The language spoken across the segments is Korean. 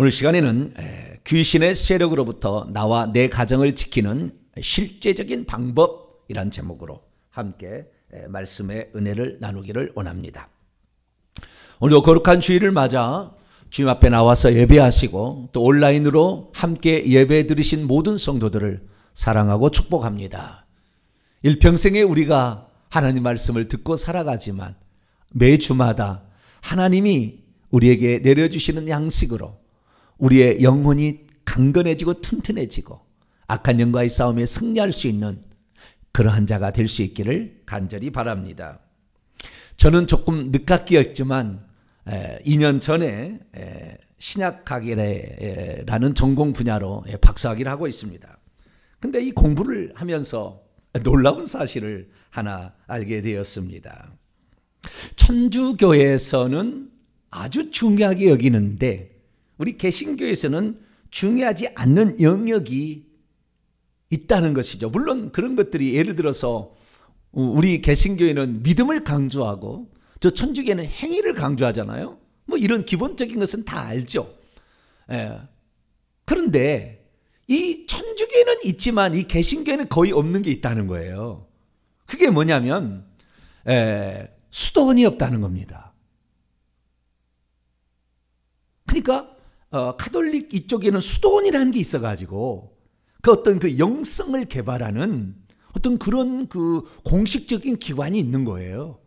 오늘 시간에는 귀신의 세력으로부터 나와 내 가정을 지키는 실제적인 방법이란 제목으로 함께 말씀의 은혜를 나누기를 원합니다. 오늘도 거룩한 주일을 맞아 주님 앞에 나와서 예배하시고 또 온라인으로 함께 예배 드리신 모든 성도들을 사랑하고 축복합니다. 일평생에 우리가 하나님 말씀을 듣고 살아가지만 매주마다 하나님이 우리에게 내려주시는 양식으로 우리의 영혼이 강건해지고 튼튼해지고 악한 영과의 싸움에 승리할 수 있는 그러한 자가 될 수 있기를 간절히 바랍니다. 저는 조금 늦깎이였지만 2년 전에 신약학이라는 전공 분야로 예, 박사학위를 하고 있습니다. 근데 이 공부를 하면서 놀라운 사실을 하나 알게 되었습니다. 천주교에서는 아주 중요하게 여기는데 우리 개신교에서는 중요하지 않는 영역이 있다는 것이죠. 물론 그런 것들이 예를 들어서 우리 개신교에는 믿음을 강조하고 저 천주교에는 행위를 강조하잖아요. 뭐 이런 기본적인 것은 다 알죠. 예. 그런데 이 천주교에는 있지만 이 개신교에는 거의 없는 게 있다는 거예요. 그게 뭐냐면 예, 수도원이 없다는 겁니다. 그러니까 어, 카톨릭 이쪽에는 수도원이라는 게 있어가지고 그 어떤 그 영성을 개발하는 어떤 그런 그 공식적인 기관이 있는 거예요.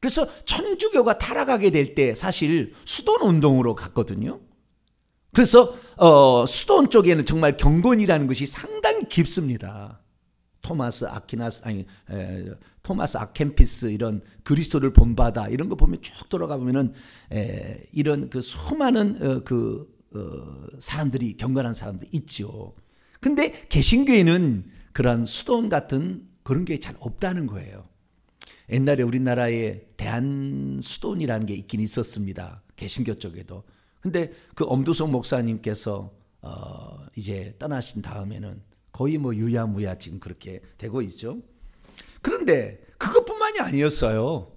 그래서 천주교가 타락하게 될 때 사실 수도원 운동으로 갔거든요. 그래서 어, 수도원 쪽에는 정말 경건이라는 것이 상당히 깊습니다. 토마스 아퀴나스 아니 에, 토마스 아켄피스 이런 그리스도를 본받아 이런 거 보면 쭉 돌아가 보면은 에, 이런 그 수많은 어, 그 어, 사람들이 경건한 사람들 있지요. 근데 개신교에는 그런 수도원 같은 그런 게 잘 없다는 거예요. 옛날에 우리나라에 대한 수도원이라는 게 있긴 있었습니다. 개신교 쪽에도. 근데 그 엄두성 목사님께서 어 이제 떠나신 다음에는 거의 뭐 유야무야 지금 그렇게 되고 있죠. 그런데 그것뿐만이 아니었어요.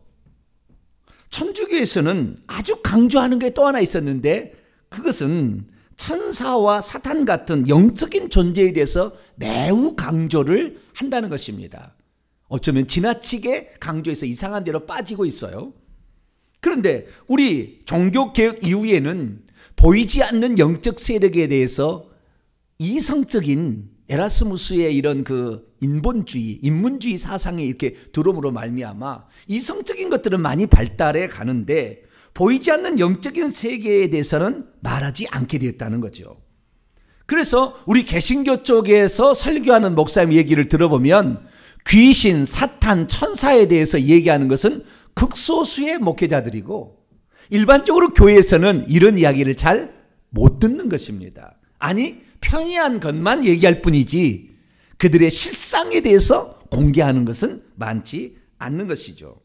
천주교에서는 아주 강조하는 게 또 하나 있었는데 그것은 천사와 사탄 같은 영적인 존재에 대해서 매우 강조를 한다는 것입니다. 어쩌면 지나치게 강조해서 이상한 대로 빠지고 있어요. 그런데 우리 종교 개혁 이후에는 보이지 않는 영적 세력에 대해서 이성적인 에라스무스의 이런 그 인본주의, 인문주의 사상이 이렇게 들어옴으로 말미암아 이성적인 것들은 많이 발달해 가는데 보이지 않는 영적인 세계에 대해서는 말하지 않게 되었다는 거죠. 그래서 우리 개신교 쪽에서 설교하는 목사님 얘기를 들어보면 귀신, 사탄, 천사에 대해서 얘기하는 것은 극소수의 목회자들이고 일반적으로 교회에서는 이런 이야기를 잘 못 듣는 것입니다. 아니 편의한 것만 얘기할 뿐이지 그들의 실상에 대해서 공개하는 것은 많지 않는 것이죠.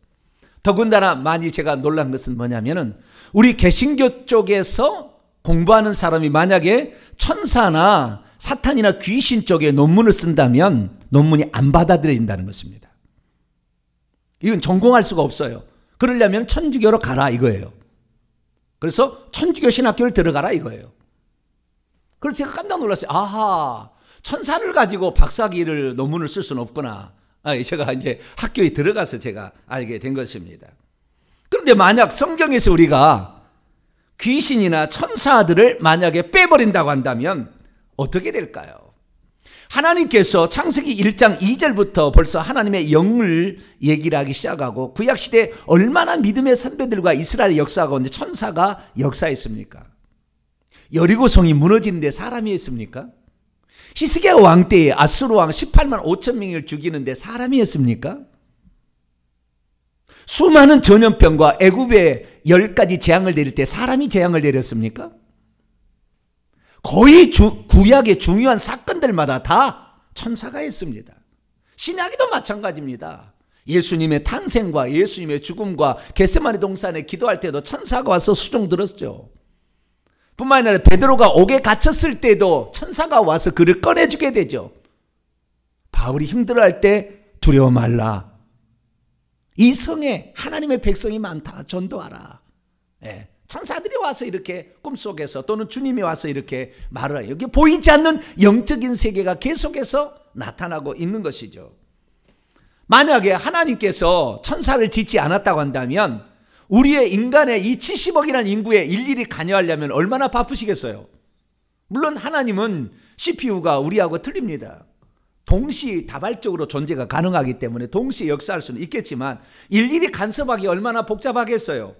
더군다나 많이 제가 놀란 것은 뭐냐면은 우리 개신교 쪽에서 공부하는 사람이 만약에 천사나 사탄이나 귀신 쪽에 논문을 쓴다면 논문이 안 받아들여진다는 것입니다. 이건 전공할 수가 없어요. 그러려면 천주교로 가라 이거예요. 그래서 천주교 신학교를 들어가라 이거예요. 그래서 제가 깜짝 놀랐어요. 아하, 천사를 가지고 박사기를 논문을 쓸 수는 없구나. 아, 제가 이제 학교에 들어가서 제가 알게 된 것입니다. 그런데 만약 성경에서 우리가 귀신이나 천사들을 만약에 빼버린다고 한다면 어떻게 될까요? 하나님께서 창세기 1장 2절부터 벌써 하나님의 영을 얘기를 하기 시작하고 구약시대 얼마나 믿음의 선배들과 이스라엘 역사가 오는 천사가 역사했습니까? 여리고성이 무너지는데 사람이 있습니까? 히스기야 왕 때에 아수르 왕 18만 5천 명을 죽이는데 사람이 있습니까? 수많은 전염병과 애굽의 열 가지 재앙을 내릴 때 사람이 재앙을 내렸습니까? 거의 주, 구약의 중요한 사건들마다 다 천사가 있습니다. 신약에도 마찬가지입니다. 예수님의 탄생과 예수님의 죽음과 개세마리 동산에 기도할 때도 천사가 와서 수종 들었죠. 뿐만 아니라 베드로가 옥에 갇혔을 때도 천사가 와서 그를 꺼내주게 되죠. 바울이 힘들어할 때 두려워 말라. 이 성에 하나님의 백성이 많다. 전도하라. 예. 천사들이 와서 이렇게 꿈속에서 또는 주님이 와서 이렇게 말을 해요. 여기 보이지 않는 영적인 세계가 계속해서 나타나고 있는 것이죠. 만약에 하나님께서 천사를 짓지 않았다고 한다면 우리의 인간의 이 70억이라는 인구에 일일이 관여하려면 얼마나 바쁘시겠어요? 물론 하나님은 CPU가 우리하고 틀립니다. 동시 다발적으로 존재가 가능하기 때문에 동시에 역사할 수는 있겠지만 일일이 간섭하기 얼마나 복잡하겠어요.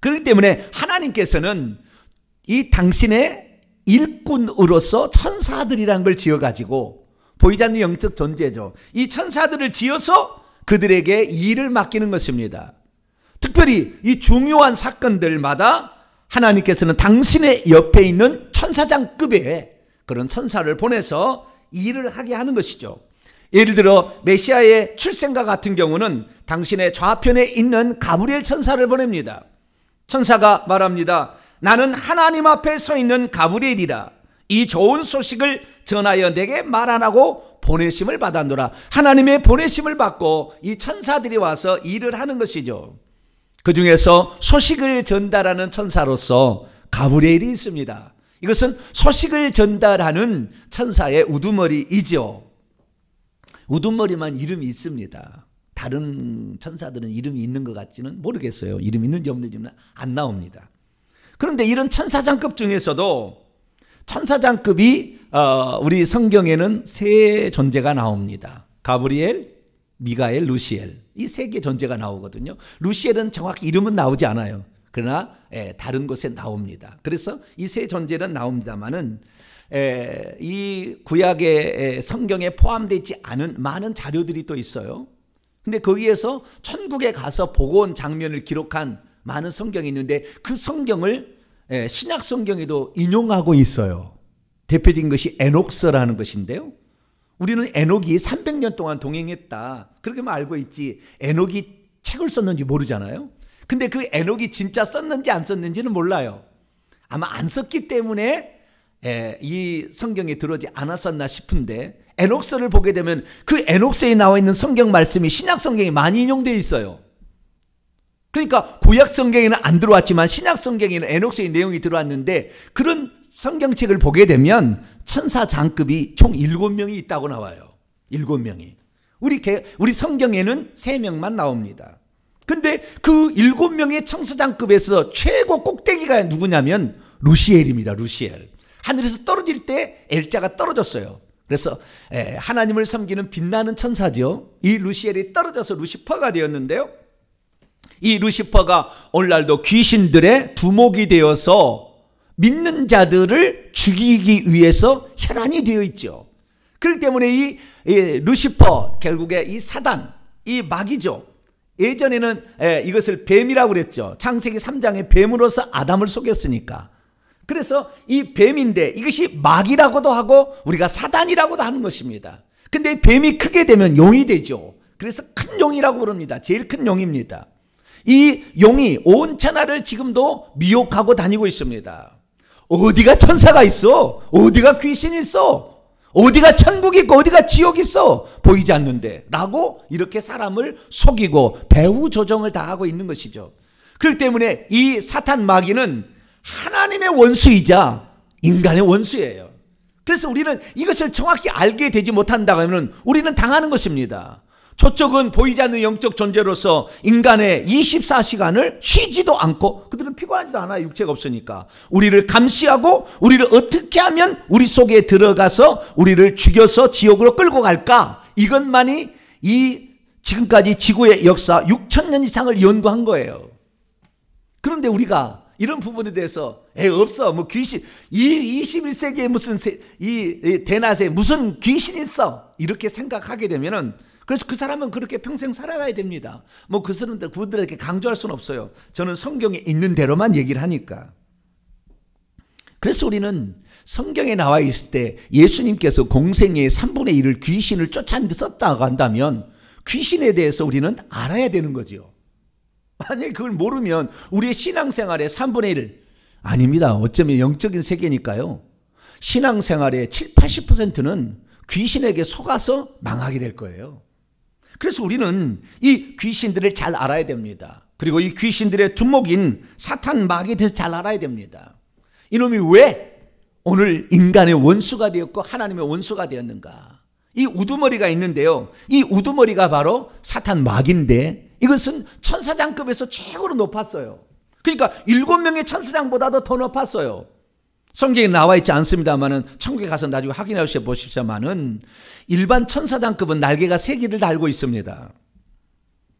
그렇기 때문에 하나님께서는 이 당신의 일꾼으로서 천사들이라걸 지어가지고 보이지 않는 영적 존재죠. 이 천사들을 지어서 그들에게 일을 맡기는 것입니다. 특별히 이 중요한 사건들마다 하나님께서는 당신의 옆에 있는 천사장급의 그런 천사를 보내서 일을 하게 하는 것이죠. 예를 들어 메시아의 출생과 같은 경우는 당신의 좌편에 있는 가브리엘 천사를 보냅니다. 천사가 말합니다. 나는 하나님 앞에 서 있는 가브리엘이라 이 좋은 소식을 전하여 내게 말하라고 보내심을 받았노라. 하나님의 보내심을 받고 이 천사들이 와서 일을 하는 것이죠. 그 중에서 소식을 전달하는 천사로서 가브리엘이 있습니다. 이것은 소식을 전달하는 천사의 우두머리이죠. 우두머리만 이름이 있습니다. 다른 천사들은 이름이 있는 것 같지는 모르겠어요. 이름 이 있는지 없는지는 안 나옵니다. 그런데 이런 천사장급 중에서도 천사장급이 어, 우리 성경에는 세 존재가 나옵니다. 가브리엘, 미가엘, 루시엘 이 세개 존재가 나오거든요. 루시엘은 정확히 이름은 나오지 않아요. 그러나 예, 다른 곳에 나옵니다. 그래서 이 세 존재는 나옵니다만은 에, 예, 이 구약의 예, 성경에 포함되지 않은 많은 자료들이 또 있어요. 근데 거기에서 천국에 가서 보고 온 장면을 기록한 많은 성경이 있는데 그 성경을 에, 예, 신약 성경에도 인용하고 있어요. 대표적인 것이 에녹서라는 것인데요. 우리는 에녹이 300년 동안 동행했다. 그렇게만 알고 있지. 에녹이 책을 썼는지 모르잖아요. 근데 그 에녹이 진짜 썼는지 안 썼는지는 몰라요. 아마 안 썼기 때문에 에, 예, 이 성경에 들어오지 않았었나 싶은데 에녹서를 보게 되면 그 에녹서에 나와 있는 성경 말씀이 신약 성경에 많이 인용되어 있어요. 그러니까 구약 성경에는 안 들어왔지만 신약 성경에는 에녹서의 내용이 들어왔는데 그런 성경책을 보게 되면 천사 장급이 총 7명이 있다고 나와요. 7명이. 우리 개, 우리 성경에는 3명만 나옵니다. 근데 그 7명의 청사장급에서 최고 꼭대기가 누구냐면 루시엘입니다. 루시엘. 하늘에서 떨어질 때 엘자가 떨어졌어요. 그래서 하나님을 섬기는 빛나는 천사죠. 이 루시엘이 떨어져서 루시퍼가 되었는데요. 이 루시퍼가 오늘날도 귀신들의 두목이 되어서 믿는 자들을 죽이기 위해서 혈안이 되어 있죠. 그렇기 때문에 이, 이 루시퍼 결국에 이 사단 이 마귀죠. 예전에는 예, 이것을 뱀이라고 그랬죠. 창세기 3장에 뱀으로서 아담을 속였으니까. 그래서 이 뱀인데 이것이 마귀라고도 하고 우리가 사단이라고도 하는 것입니다. 근데 뱀이 크게 되면 용이 되죠. 그래서 큰 용이라고 부릅니다. 제일 큰 용입니다. 이 용이 온 천하를 지금도 미혹하고 다니고 있습니다. 어디가 천사가 있어? 어디가 귀신이 있어? 어디가 천국 이 있고 어디가 지옥 이 있어? 보이지 않는데. 라고 이렇게 사람을 속이고 배후 조정을 다 하고 있는 것이죠. 그렇기 때문에 이 사탄 마귀는 하나님의 원수이자 인간의 원수예요. 그래서 우리는 이것을 정확히 알게 되지 못한다면 하 우리는 당하는 것입니다. 저쪽은 보이지 않는 영적 존재로서 인간의 24시간을 쉬지도 않고 그들은 피곤하지도 않아 요 육체가 없으니까 우리를 감시하고 우리를 어떻게 하면 우리 속에 들어가서 우리를 죽여서 지옥으로 끌고 갈까 이것만이 이 지금까지 지구의 역사 6천 년 이상을 연구한 거예요. 그런데 우리가 이런 부분에 대해서 에 없어 뭐 귀신 이 21세기에 무슨 세, 이, 이 대낮에 무슨 귀신 있어 이렇게 생각하게 되면은 그래서 그 사람은 그렇게 평생 살아가야 됩니다. 뭐 그 사람들 그분들에게 강조할 수는 없어요. 저는 성경에 있는 대로만 얘기를 하니까. 그래서 우리는 성경에 나와 있을 때 예수님께서 공생의 3분의 1을 귀신을 쫓아섰다고 한다면 귀신에 대해서 우리는 알아야 되는 거지 만약에 그걸 모르면 우리의 신앙생활의 3분의 1 아닙니다. 어쩌면 영적인 세계니까요. 신앙생활의 7, 80%는 귀신에게 속아서 망하게 될 거예요. 그래서 우리는 이 귀신들을 잘 알아야 됩니다. 그리고 이 귀신들의 두목인 사탄 마귀에 대해서 잘 알아야 됩니다. 이놈이 왜 오늘 인간의 원수가 되었고 하나님의 원수가 되었는가? 이 우두머리가 있는데요. 이 우두머리가 바로 사탄 마귀인데 이것은 천사장급에서 최고로 높았어요. 그러니까 일곱 명의 천사장보다도 더 높았어요. 성경에 나와 있지 않습니다만은 천국에 가서 나중에 확인하셔 보십시오만은 일반 천사장급은 날개가 세 개를 달고 있습니다.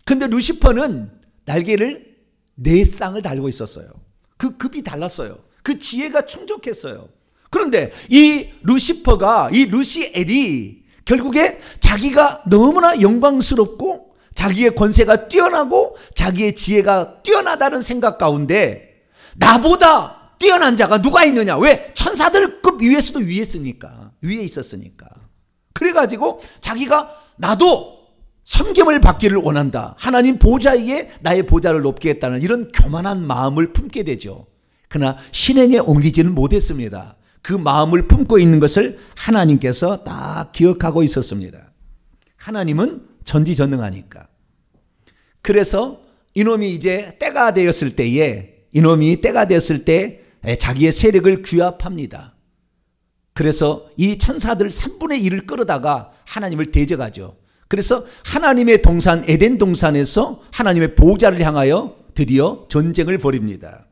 근데 루시퍼는 날개를 네 쌍을 달고 있었어요. 그 급이 달랐어요. 그 지혜가 충족했어요. 그런데 이 루시퍼가 이 루시엘이 결국에 자기가 너무나 영광스럽고 자기의 권세가 뛰어나고 자기의 지혜가 뛰어나다는 생각 가운데 나보다 뛰어난 자가 누가 있느냐? 왜? 천사들급 위에서도 위에 있으니까. 위에 있었으니까. 그래가지고 자기가 나도 섬김을 받기를 원한다. 하나님 보좌 위에 나의 보좌를 높게 했다는 이런 교만한 마음을 품게 되죠. 그러나 신행에 옮기지는 못했습니다. 그 마음을 품고 있는 것을 하나님께서 딱 기억하고 있었습니다. 하나님은 전지전능하니까. 그래서 이놈이 이제 때가 되었을 때에 이놈이 때가 되었을때 예, 자기의 세력을 규합합니다. 그래서 이 천사들 3분의 1을 끌어다가 하나님을 대적하죠. 그래서 하나님의 동산 에덴 동산에서 하나님의 보좌를 향하여 드디어 전쟁을 벌입니다.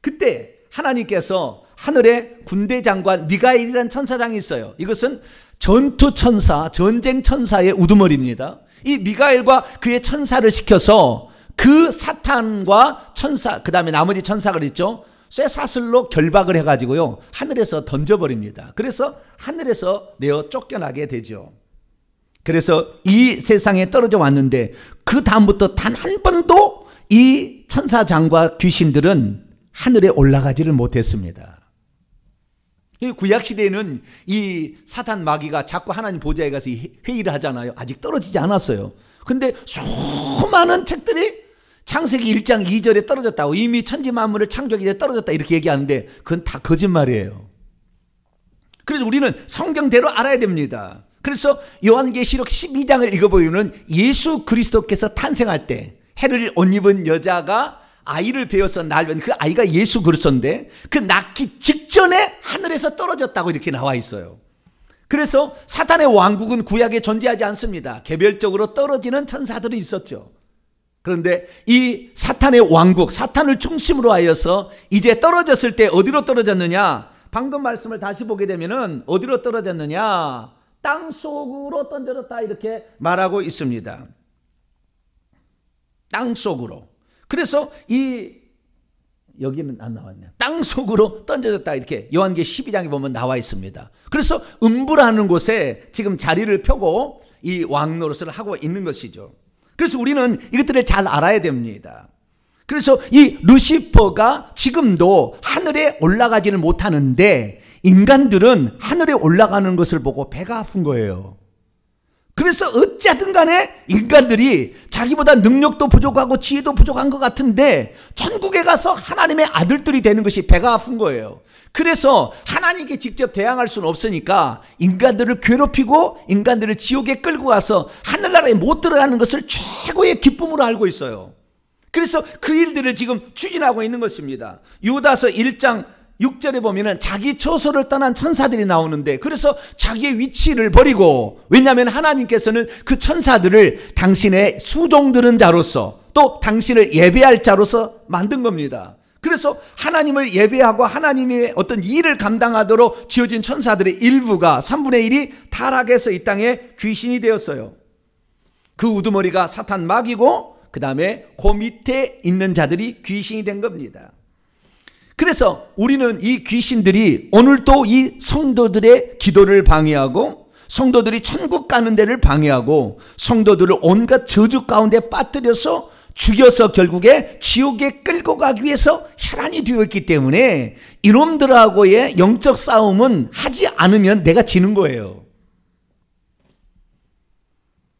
그때 하나님께서 하늘에 군대 장관 미가엘이라는 천사장이 있어요. 이것은 전투 천사, 전쟁 천사의 우두머리입니다. 이 미가엘과 그의 천사를 시켜서 그 사탄과 천사, 그 다음에 나머지 천사가 있죠. 쇠사슬로 결박을 해가지고요. 하늘에서 던져버립니다. 그래서 하늘에서 내어 쫓겨나게 되죠. 그래서 이 세상에 떨어져 왔는데 그 다음부터 단 한 번도 이 천사장과 귀신들은 하늘에 올라가지를 못했습니다. 이 구약 시대에는 이 사탄 마귀가 자꾸 하나님 보좌에 가서 회의를 하잖아요. 아직 떨어지지 않았어요. 근데 수많은 책들이 창세기 1장 2절에 떨어졌다고 이미 천지 만물을 창조하기 전에 떨어졌다 이렇게 얘기하는데 그건 다 거짓말이에요. 그래서 우리는 성경대로 알아야 됩니다. 그래서 요한계시록 12장을 읽어보면 예수 그리스도께서 탄생할 때 해를 옷 입은 여자가 아이를 베어서 날면그 아이가 예수 그리스도인데 그 낳기 직전에 하늘에서 떨어졌다고 이렇게 나와 있어요. 그래서 사탄의 왕국은 구약에 존재하지 않습니다. 개별적으로 떨어지는 천사들이 있었죠. 그런데 이 사탄의 왕국, 사탄을 중심으로 하여서 이제 떨어졌을 때 어디로 떨어졌느냐? 방금 말씀을 다시 보게 되면은 어디로 떨어졌느냐? 땅 속으로 던져졌다 이렇게 말하고 있습니다. 땅 속으로. 그래서 이 여기는 안 나왔네요. 땅 속으로 던져졌다 이렇게 요한계 12장에 보면 나와 있습니다. 그래서 음부라는 곳에 지금 자리를 펴고 이 왕노릇을 하고 있는 것이죠. 그래서 우리는 이것들을 잘 알아야 됩니다. 그래서 이 루시퍼가 지금도 하늘에 올라가지는 못하는데 인간들은 하늘에 올라가는 것을 보고 배가 아픈 거예요. 그래서 어찌하든 간에 인간들이 자기보다 능력도 부족하고 지혜도 부족한 것 같은데 천국에 가서 하나님의 아들들이 되는 것이 배가 아픈 거예요. 그래서 하나님께 직접 대항할 수는 없으니까 인간들을 괴롭히고 인간들을 지옥에 끌고 가서 하늘나라에 못 들어가는 것을 최고의 기쁨으로 알고 있어요. 그래서 그 일들을 지금 추진하고 있는 것입니다. 유다서 1장 6절에 보면은 자기 처소를 떠난 천사들이 나오는데 그래서 자기의 위치를 버리고 왜냐하면 하나님께서는 그 천사들을 당신의 수종들은 자로서 또 당신을 예배할 자로서 만든 겁니다. 그래서 하나님을 예배하고 하나님의 어떤 일을 감당하도록 지어진 천사들의 일부가 3분의 1이 타락해서 이 땅에 귀신이 되었어요. 그 우두머리가 사탄 막이고 그 다음에 그 밑에 있는 자들이 귀신이 된 겁니다. 그래서 우리는 이 귀신들이 오늘도 이 성도들의 기도를 방해하고 성도들이 천국 가는 데를 방해하고 성도들을 온갖 저주 가운데 빠뜨려서 죽여서 결국에 지옥에 끌고 가기 위해서 혈안이 되어있기 때문에 이놈들하고의 영적 싸움은 하지 않으면 내가 지는 거예요.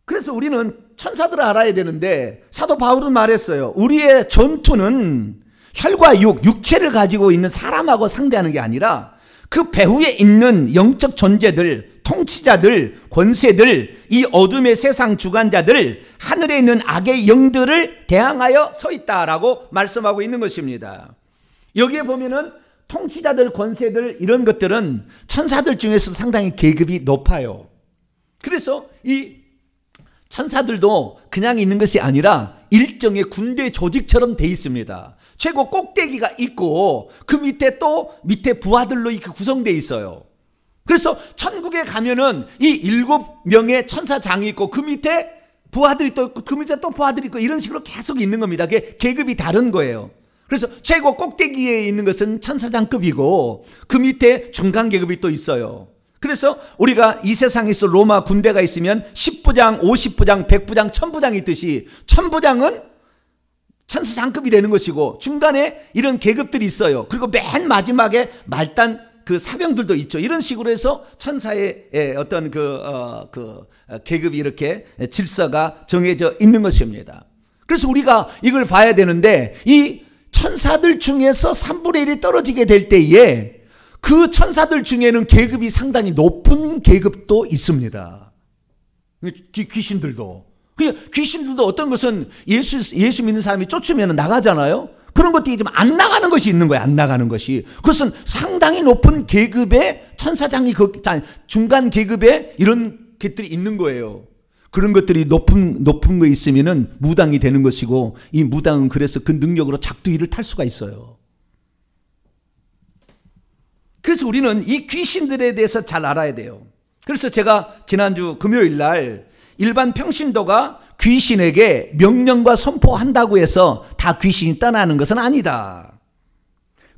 그래서 우리는 천사들을 알아야 되는데 사도 바울은 말했어요. 우리의 전투는 혈과 육, 육체를 가지고 있는 사람하고 상대하는 게 아니라 그 배후에 있는 영적 존재들, 통치자들, 권세들, 이 어둠의 세상 주관자들, 하늘에 있는 악의 영들을 대항하여 서 있다라고 말씀하고 있는 것입니다. 여기에 보면은 통치자들, 권세들 이런 것들은 천사들 중에서 상당히 계급이 높아요. 그래서 이 천사들도 그냥 있는 것이 아니라 일정의 군대 조직처럼 돼 있습니다. 최고 꼭대기가 있고 그 밑에 또 밑에 부하들로 이렇게 그 구성되어 있어요. 그래서 천국에 가면은 이 일곱 명의 천사장이 있고 그 밑에 부하들이 또 있고 그 밑에 또 부하들이 있고 이런 식으로 계속 있는 겁니다. 그게 계급이 다른 거예요. 그래서 최고 꼭대기에 있는 것은 천사장급이고 그 밑에 중간 계급이 또 있어요. 그래서 우리가 이 세상에서 로마 군대가 있으면 10부장, 50부장, 100부장, 1000부장이 있듯이 1000부장은 천사장급이 되는 것이고 중간에 이런 계급들이 있어요. 그리고 맨 마지막에 말단 그 사병들도 있죠. 이런 식으로 해서 천사의 예, 어떤 그, 어, 그 어, 계급이 이렇게 질서가 정해져 있는 것입니다. 그래서 우리가 이걸 봐야 되는데 이 천사들 중에서 3분의 1이 떨어지게 될 때에 그 천사들 중에는 계급이 상당히 높은 계급도 있습니다. 귀, 신들도 귀신들도 어떤 것은 예수, 예수 믿는 사람이 쫓으면 나가잖아요. 그런 것들이 좀안 나가는 것이 있는 거예요. 안 나가는 것이. 그것은 상당히 높은 계급의 천사장이 그 중간 계급에 이런 것들이 있는 거예요. 그런 것들이 높은 높은 거 있으면은 무당이 되는 것이고 이 무당은 그래서 그 능력으로 작두이를 탈 수가 있어요. 그래서 우리는 이 귀신들에 대해서 잘 알아야 돼요. 그래서 제가 지난주 금요일 날 일반 평신도가 귀신에게 명령과 선포한다고 해서 다 귀신이 떠나는 것은 아니다.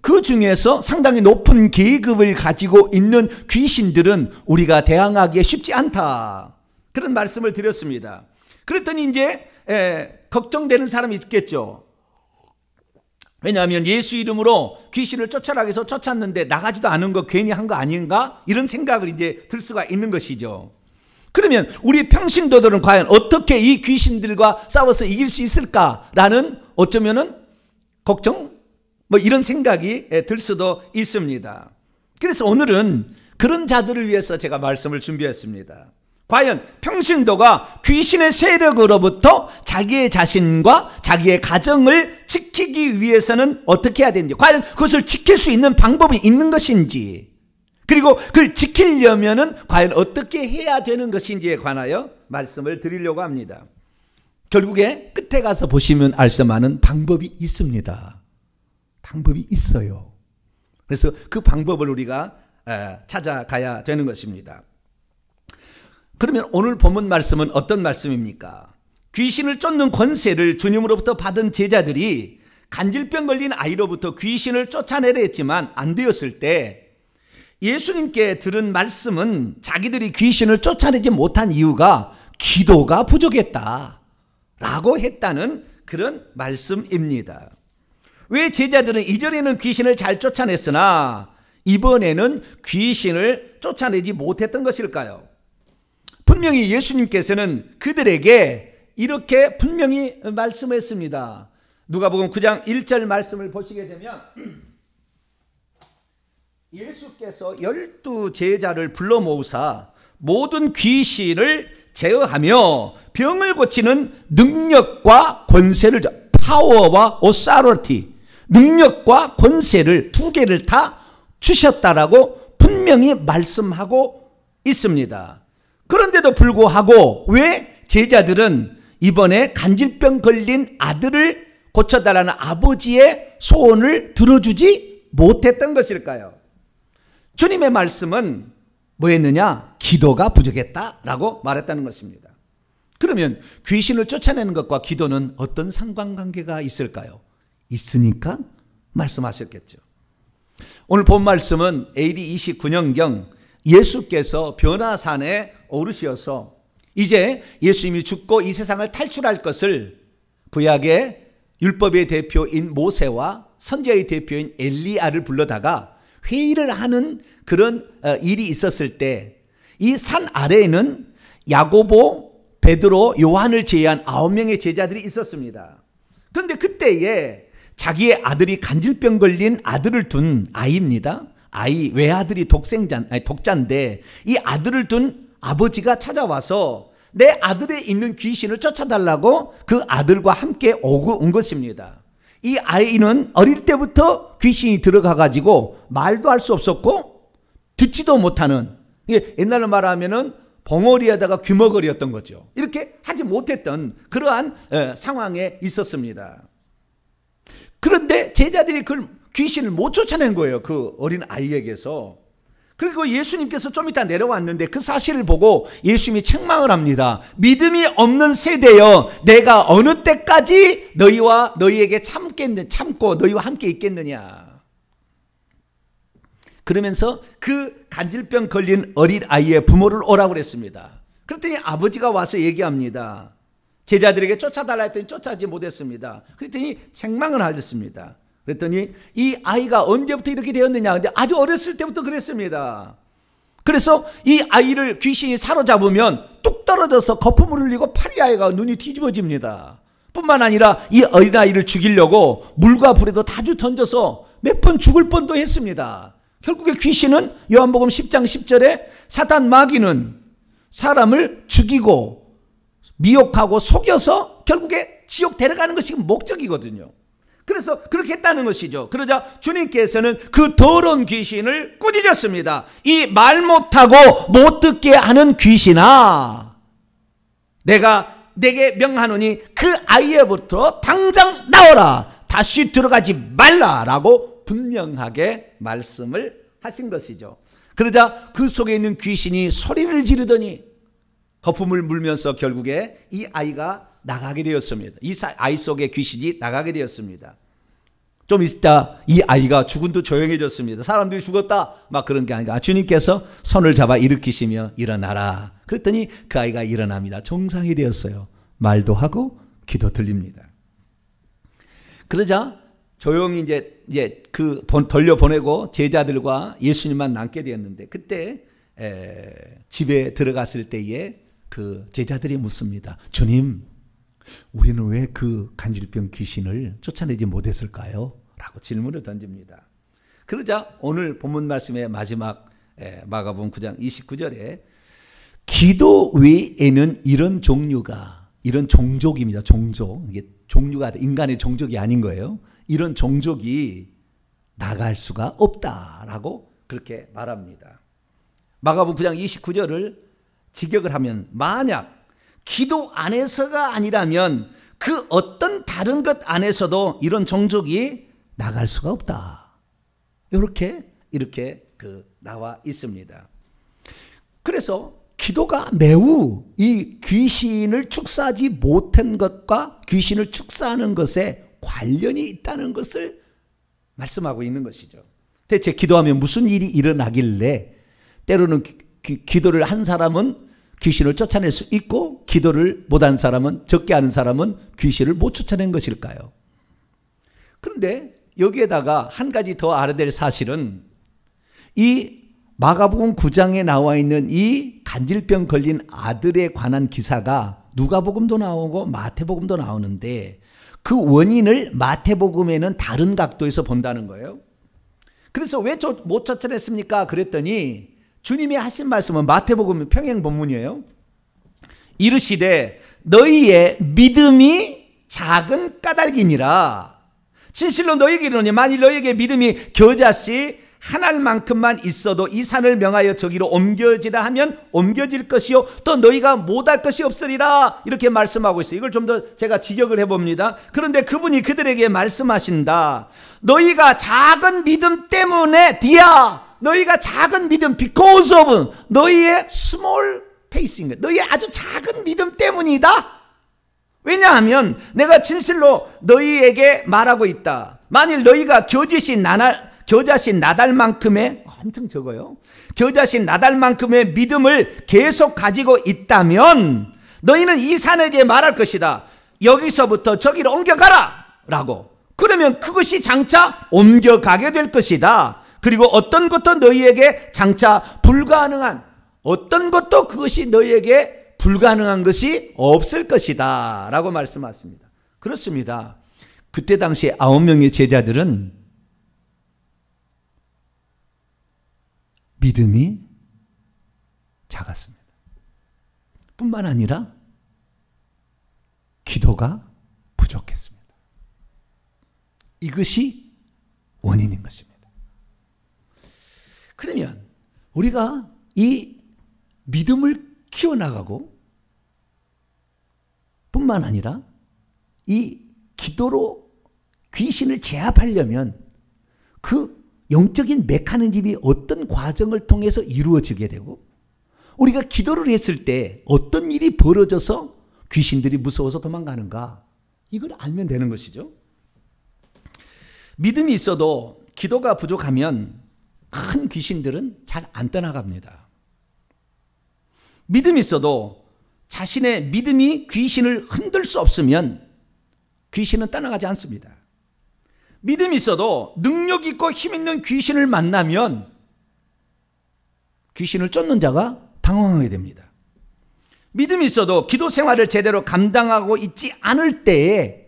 그 중에서 상당히 높은 계급을 가지고 있는 귀신들은 우리가 대항하기에 쉽지 않다. 그런 말씀을 드렸습니다. 그랬더니 이제 에, 걱정되는 사람이 있겠죠. 왜냐하면 예수 이름으로 귀신을 쫓아라 해서 쫓았는데 나가지도 않은 거 괜히 한 거 아닌가? 이런 생각을 이제 들 수가 있는 것이죠. 그러면 우리 평신도들은 과연 어떻게 이 귀신들과 싸워서 이길 수 있을까라는 어쩌면은 걱정 뭐 이런 생각이 예, 들 수도 있습니다. 그래서 오늘은 그런 자들을 위해서 제가 말씀을 준비했습니다. 과연 평신도가 귀신의 세력으로부터 자기의 자신과 자기의 가정을 지키기 위해서는 어떻게 해야 되는지, 과연 그것을 지킬 수 있는 방법이 있는 것인지, 그리고 그걸 지키려면은 과연 어떻게 해야 되는 것인지에 관하여 말씀을 드리려고 합니다. 결국에 끝에 가서 보시면 알 수많은 방법이 있습니다. 방법이 있어요. 그래서 그 방법을 우리가 찾아가야 되는 것입니다. 그러면 오늘 본문 말씀은 어떤 말씀입니까? 귀신을 쫓는 권세를 주님으로부터 받은 제자들이 간질병 걸린 아이로부터 귀신을 쫓아내려 했지만 안 되었을 때 예수님께 들은 말씀은 자기들이 귀신을 쫓아내지 못한 이유가 기도가 부족했다. 라고 했다는 그런 말씀입니다. 왜 제자들은 이전에는 귀신을 잘 쫓아냈으나 이번에는 귀신을 쫓아내지 못했던 것일까요? 분명히 예수님께서는 그들에게 이렇게 분명히 말씀했습니다. 누가복음 9장 1절 말씀을 보시게 되면 예수께서 열두 제자를 불러 모으사 모든 귀신을 제어하며 병을 고치는 능력과 권세를 파워와 오사로티 능력과 권세를 두 개를 다 주셨다라고 분명히 말씀하고 있습니다. 그런데도 불구하고 왜 제자들은 이번에 간질병 걸린 아들을 고쳐달라는 아버지의 소원을 들어주지 못했던 것일까요? 주님의 말씀은 뭐였느냐? 기도가 부족했다라고 말했다는 것입니다. 그러면 귀신을 쫓아내는 것과 기도는 어떤 상관관계가 있을까요? 있으니까 말씀하셨겠죠. 오늘 본 말씀은 AD 29년경 예수께서 변화산에 오르시어서 이제 예수님이 죽고 이 세상을 탈출할 것을 구약의 율법의 대표인 모세와 선제의 대표인 엘리야를 불러다가 회의를 하는 그런 어, 일이 있었을 때 이 산 아래에는 야고보, 베드로, 요한을 제외한 아홉 명의 제자들이 있었습니다. 그런데 그때에 자기의 아들이 간질병 걸린 아들을 둔 아이입니다. 아이 외아들이 독생자 아니 독자인데 이 아들을 둔 아버지가 찾아와서 내 아들에 있는 귀신을 쫓아달라고 그 아들과 함께 오고 온 것입니다. 이 아이는 어릴 때부터 귀신이 들어가 가지고 말도 할 수 없었고 듣지도 못하는 옛날에 말하면은 봉어리에다가 귀머거리였던 거죠. 이렇게 하지 못했던 그러한 상황에 있었습니다. 그런데 제자들이 그 귀신을 못 쫓아낸 거예요. 그 어린 아이에게서. 그리고 예수님께서 좀 이따 내려왔는데 그 사실을 보고 예수님이 책망을 합니다. 믿음이 없는 세대여 내가 어느 때까지 너희와 너희에게 참겠는 참고 너희와 함께 있겠느냐. 그러면서 그 간질병 걸린 어린 아이의 부모를 오라고 그랬습니다. 그랬더니 아버지가 와서 얘기합니다. 제자들에게 쫓아달라 했더니 쫓아지 못했습니다. 그랬더니 책망을 하셨습니다. 그랬더니 이 아이가 언제부터 이렇게 되었느냐. 근데 아주 어렸을 때부터 그랬습니다. 그래서 이 아이를 귀신이 사로잡으면 뚝 떨어져서 거품을 흘리고 파리 아이가 눈이 뒤집어집니다. 뿐만 아니라 이 어린아이를 죽이려고 물과 불에도 다주 던져서 몇 번 죽을 뻔도 했습니다. 결국에 귀신은 요한복음 10장 10절에 사탄 마귀는 사람을 죽이고 미혹하고 속여서 결국에 지옥 데려가는 것이 목적이거든요. 그래서 그렇게 했다는 것이죠. 그러자 주님께서는 그 더러운 귀신을 꾸짖었습니다. 이 말 못하고 못 듣게 하는 귀신아, 내가 내게 명하노니 그 아이에부터 당장 나오라. 다시 들어가지 말라라고 분명하게 말씀을 하신 것이죠. 그러자 그 속에 있는 귀신이 소리를 지르더니 거품을 물면서 결국에 이 아이가 나가게 되었습니다. 이 아이 속에 귀신이 나가게 되었습니다. 좀 있다 이 아이가 죽은 도 조용해졌습니다. 사람들이 죽었다 막 그런 게 아니라 주님께서 손을 잡아 일으키시며 일어나라. 그랬더니 그 아이가 일어납니다. 정상이 되었어요. 말도 하고 기도 들립니다. 그러자 조용히 이제 이제 그 돌려 보내고 제자들과 예수님만 남게 되었는데 그때 집에 들어갔을 때에 그 제자들이 묻습니다. 주님 우리는 왜 그 간질병 귀신을 쫓아내지 못했을까요? 라고 질문을 던집니다. 그러자 오늘 본문 말씀의 마지막 예, 마가음 9장 29절에 기도 외에는 이런 종류가 이런 종족입니다. 종족. 이게 종류가 인간의 종족이 아닌 거예요. 이런 종족이 나갈 수가 없다라고 그렇게 말합니다. 마가음 9장 29절을 직역을 하면 만약 기도 안에서가 아니라면 그 어떤 다른 것 안에서도 이런 종족이 나갈 수가 없다. 이렇게 이렇게 그 나와 있습니다. 그래서 기도가 매우 이 귀신을 축사하지 못한 것과 귀신을 축사하는 것에 관련이 있다는 것을 말씀하고 있는 것이죠. 대체 기도하면 무슨 일이 일어나길래 때로는 기, 기, 기도를 한 사람은 귀신을 쫓아낼 수 있고 기도를 못한 사람은 적게 하는 사람은 귀신을 못 쫓아낸 것일까요? 그런데 여기에다가 한 가지 더 알아야 될 사실은 이 마가복음 9장에 나와 있는 이 간질병 걸린 아들에 관한 기사가 누가복음도 나오고 마태복음도 나오는데 그 원인을 마태복음에는 다른 각도에서 본다는 거예요. 그래서 왜 못 쫓아냈습니까? 그랬더니 주님이 하신 말씀은 마태복음 평행 본문이에요. 이르시되 너희의 믿음이 작은 까닭이니라. 진실로 너희에게 이르니 만일 너희에게 믿음이 겨자씨 한 알만큼만 있어도 이 산을 명하여 저기로 옮겨지라 하면 옮겨질 것이요 또 너희가 못할 것이 없으리라 이렇게 말씀하고 있어요. 이걸 좀 더 제가 직역을 해봅니다. 그런데 그분이 그들에게 말씀하신다. 너희가 작은 믿음 때문에 디아 너희가 작은 믿음 because of 너희의 small f a i t h 너희의 아주 작은 믿음 때문이다. 왜냐하면 내가 진실로 너희에게 말하고 있다. 만일 너희가 겨짓이 나날 겨자신 나달만큼의 엄청 적어요. 겨자신 나달만큼의 믿음을 계속 가지고 있다면 너희는 이 산에게 말할 것이다. 여기서부터 저기로 옮겨가라. 라고. 그러면 그것이 장차 옮겨가게 될 것이다. 그리고 어떤 것도 너희에게 장차 불가능한 어떤 것도 그것이 너희에게 불가능한 것이 없을 것이다. 라고 말씀하십니다. 그렇습니다. 그때 당시 아홉 명의 제자들은 믿음이 작았습니다. 뿐만 아니라 기도가 부족했습니다. 이것이 원인인 것입니다. 그러면 우리가 이 믿음을 키워나가고 뿐만 아니라 이 기도로 귀신을 제압하려면 그 영적인 메커니즘이 어떤 과정을 통해서 이루어지게 되고 우리가 기도를 했을 때 어떤 일이 벌어져서 귀신들이 무서워서 도망가는가 이걸 알면 되는 것이죠. 믿음이 있어도 기도가 부족하면 큰 귀신들은 잘 안 떠나갑니다. 믿음이 있어도 자신의 믿음이 귀신을 흔들 수 없으면 귀신은 떠나가지 않습니다. 믿음이 있어도 능력 있고 힘 있는 귀신을 만나면 귀신을 쫓는 자가 당황하게 됩니다. 믿음이 있어도 기도 생활을 제대로 감당하고 있지 않을 때에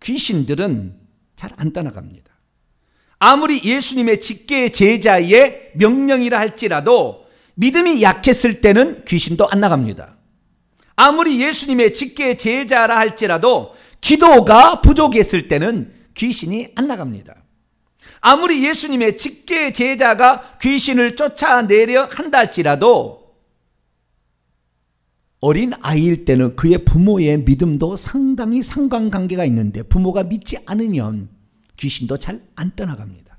귀신들은 잘 안 떠나갑니다. 아무리 예수님의 직계 제자의 명령이라 할지라도 믿음이 약했을 때는 귀신도 안 나갑니다. 아무리 예수님의 직계 제자라 할지라도 기도가 부족했을 때는 귀신이 안 나갑니다. 아무리 예수님의 직계 제자가 귀신을 쫓아내려 한다 할지라도 어린 아이일 때는 그의 부모의 믿음도 상당히 상관관계가 있는데 부모가 믿지 않으면 귀신도 잘 안 떠나갑니다.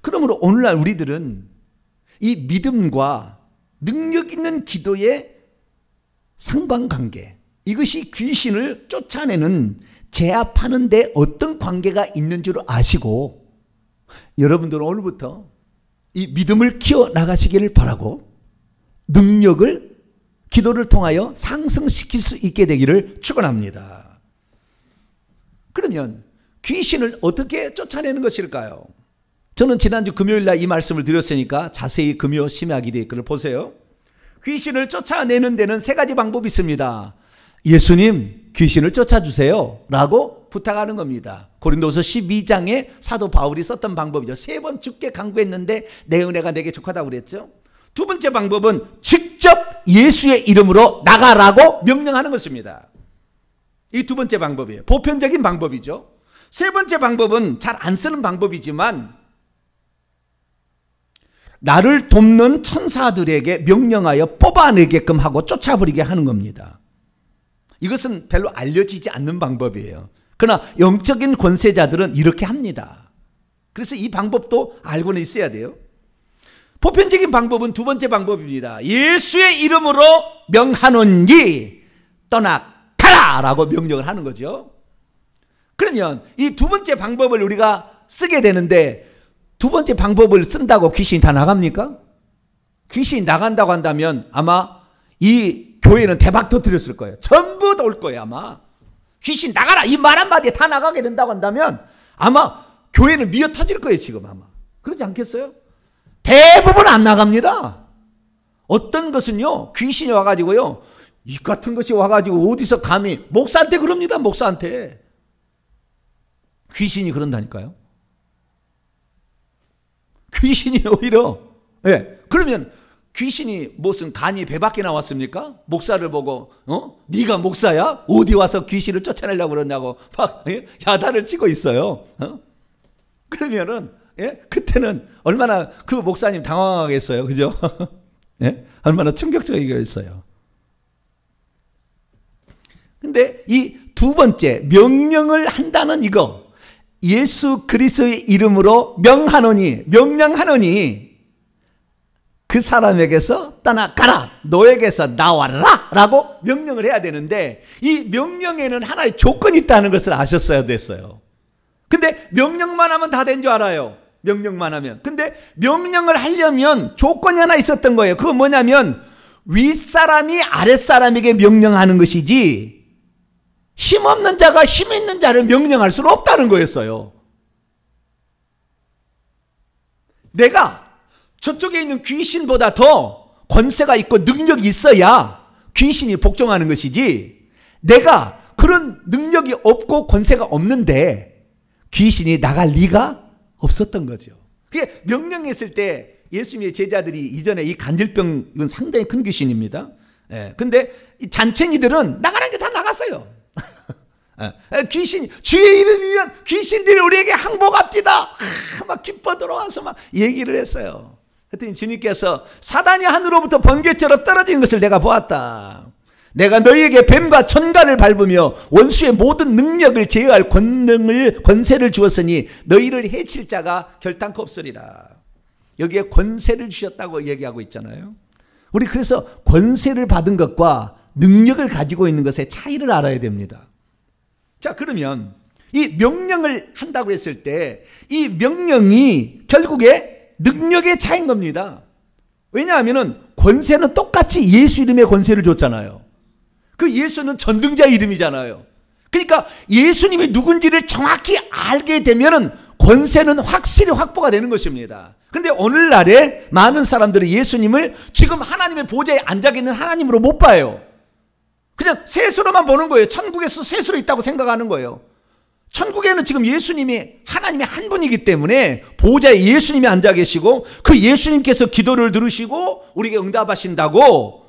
그러므로 오늘날 우리들은 이 믿음과 능력 있는 기도의 상관관계, 이것이 귀신을 쫓아내는 제압하는 데 어떤 관계가 있는 줄 아시고 여러분들은 오늘부터 이 믿음을 키워 나가시기를 바라고 능력을 기도를 통하여 상승시킬 수 있게 되기를 축원합니다. 그러면 귀신을 어떻게 쫓아내는 것일까요? 저는 지난주 금요일 날 이 말씀을 드렸으니까 자세히 금요 심야기 댓글을 보세요. 귀신을 쫓아내는 데는 세 가지 방법이 있습니다. 예수님 귀신을 쫓아주세요 라고 부탁하는 겁니다. 고린도서 12장에 사도 바울이 썼던 방법이죠. 세 번 죽게 강구했는데 내 은혜가 내게 족하다고 그랬죠. 두 번째 방법은 직접 예수의 이름으로 나가라고 명령하는 것입니다. 이 두 번째 방법이에요. 보편적인 방법이죠. 세 번째 방법은 잘 안 쓰는 방법이지만 나를 돕는 천사들에게 명령하여 뽑아내게끔 하고 쫓아버리게 하는 겁니다. 이것은 별로 알려지지 않는 방법이에요. 그러나 영적인 권세자들은 이렇게 합니다. 그래서 이 방법도 알고는 있어야 돼요. 보편적인 방법은 두 번째 방법입니다. 예수의 이름으로 명하는지 떠나가라! 라고 명령을 하는 거죠. 그러면 이 두 번째 방법을 우리가 쓰게 되는데 두 번째 방법을 쓴다고 귀신이 다 나갑니까? 귀신이 나간다고 한다면 아마 이 교회는 대박 터뜨렸을 거예요. 전부 다 올 거예요, 아마. 귀신 나가라! 이 말 한마디에 다 나가게 된다고 한다면 아마 교회는 미어 터질 거예요, 지금 아마. 그러지 않겠어요? 대부분 안 나갑니다. 어떤 것은요, 귀신이 와가지고요, 이 같은 것이 와가지고 어디서 감히, 목사한테 그럽니다, 목사한테. 귀신이 그런다니까요. 귀신이 오히려 예 네. 그러면 귀신이 무슨 간이 배 밖에 나왔습니까? 목사를 보고 어 네가 목사야 어디 와서 귀신을 쫓아내려고 그러냐고 막 예? 야단을 치고 있어요. 어? 그러면은 예 그때는 얼마나 그 목사님 당황하겠어요, 그죠? 예 얼마나 충격적이겠어요. 근데 이 두 번째 명령을 한다는 이거 예수 그리스의 이름으로 명하노니 명령하노니 그 사람에게서 떠나가라 너에게서 나와라 라고 명령을 해야 되는데 이 명령에는 하나의 조건이 있다는 것을 아셨어야 됐어요. 근데 명령만 하면 다 된 줄 알아요. 명령만 하면. 근데 명령을 하려면 조건이 하나 있었던 거예요. 그거 뭐냐면 윗사람이 아랫사람에게 명령하는 것이지 힘없는 자가 힘 있는 자를 명령할 수는 없다는 거였어요. 내가 저쪽에 있는 귀신보다 더 권세가 있고 능력이 있어야 귀신이 복종하는 것이지 내가 그런 능력이 없고 권세가 없는데 귀신이 나갈 리가 없었던 거죠. 그게 명령했을 때 예수님의 제자들이 이전에 이 간질병은 상당히 큰 귀신입니다. 예. 근데 잔챙이들은 나가는게 다 나갔어요. 예. 예, 귀신 주의 이름 위한 귀신들이 우리에게 항복합디다. 아, 막 기뻐 들어와서 막 얘기를 했어요. 하여튼 주님께서 사단이 하늘로부터 번개처럼 떨어지는 것을 내가 보았다. 내가 너희에게 뱀과 천가를 밟으며 원수의 모든 능력을 제어할 권능을 권세를 주었으니 너희를 해칠 자가 결단코 없으리라. 여기에 권세를 주셨다고 얘기하고 있잖아요. 우리 그래서 권세를 받은 것과 능력을 가지고 있는 것의 차이를 알아야 됩니다. 자, 그러면 이 명령을 한다고 했을 때 이 명령이 결국에 능력의 차인 이 겁니다. 왜냐하면 권세는 똑같이 예수 이름의 권세를 줬잖아요. 그 예수는 전등자 이름이잖아요. 그러니까 예수님이 누군지를 정확히 알게 되면은 권세는 확실히 확보가 되는 것입니다. 그런데 오늘날에 많은 사람들이 예수님을 지금 하나님의 보좌에 앉아 있는 하나님으로 못 봐요. 그냥 세수로만 보는 거예요. 천국에서 세수로 있다고 생각하는 거예요. 천국에는 지금 예수님이 하나님의 한 분이기 때문에 보호자의 예수님이 앉아 계시고 그 예수님께서 기도를 들으시고 우리에게 응답하신다고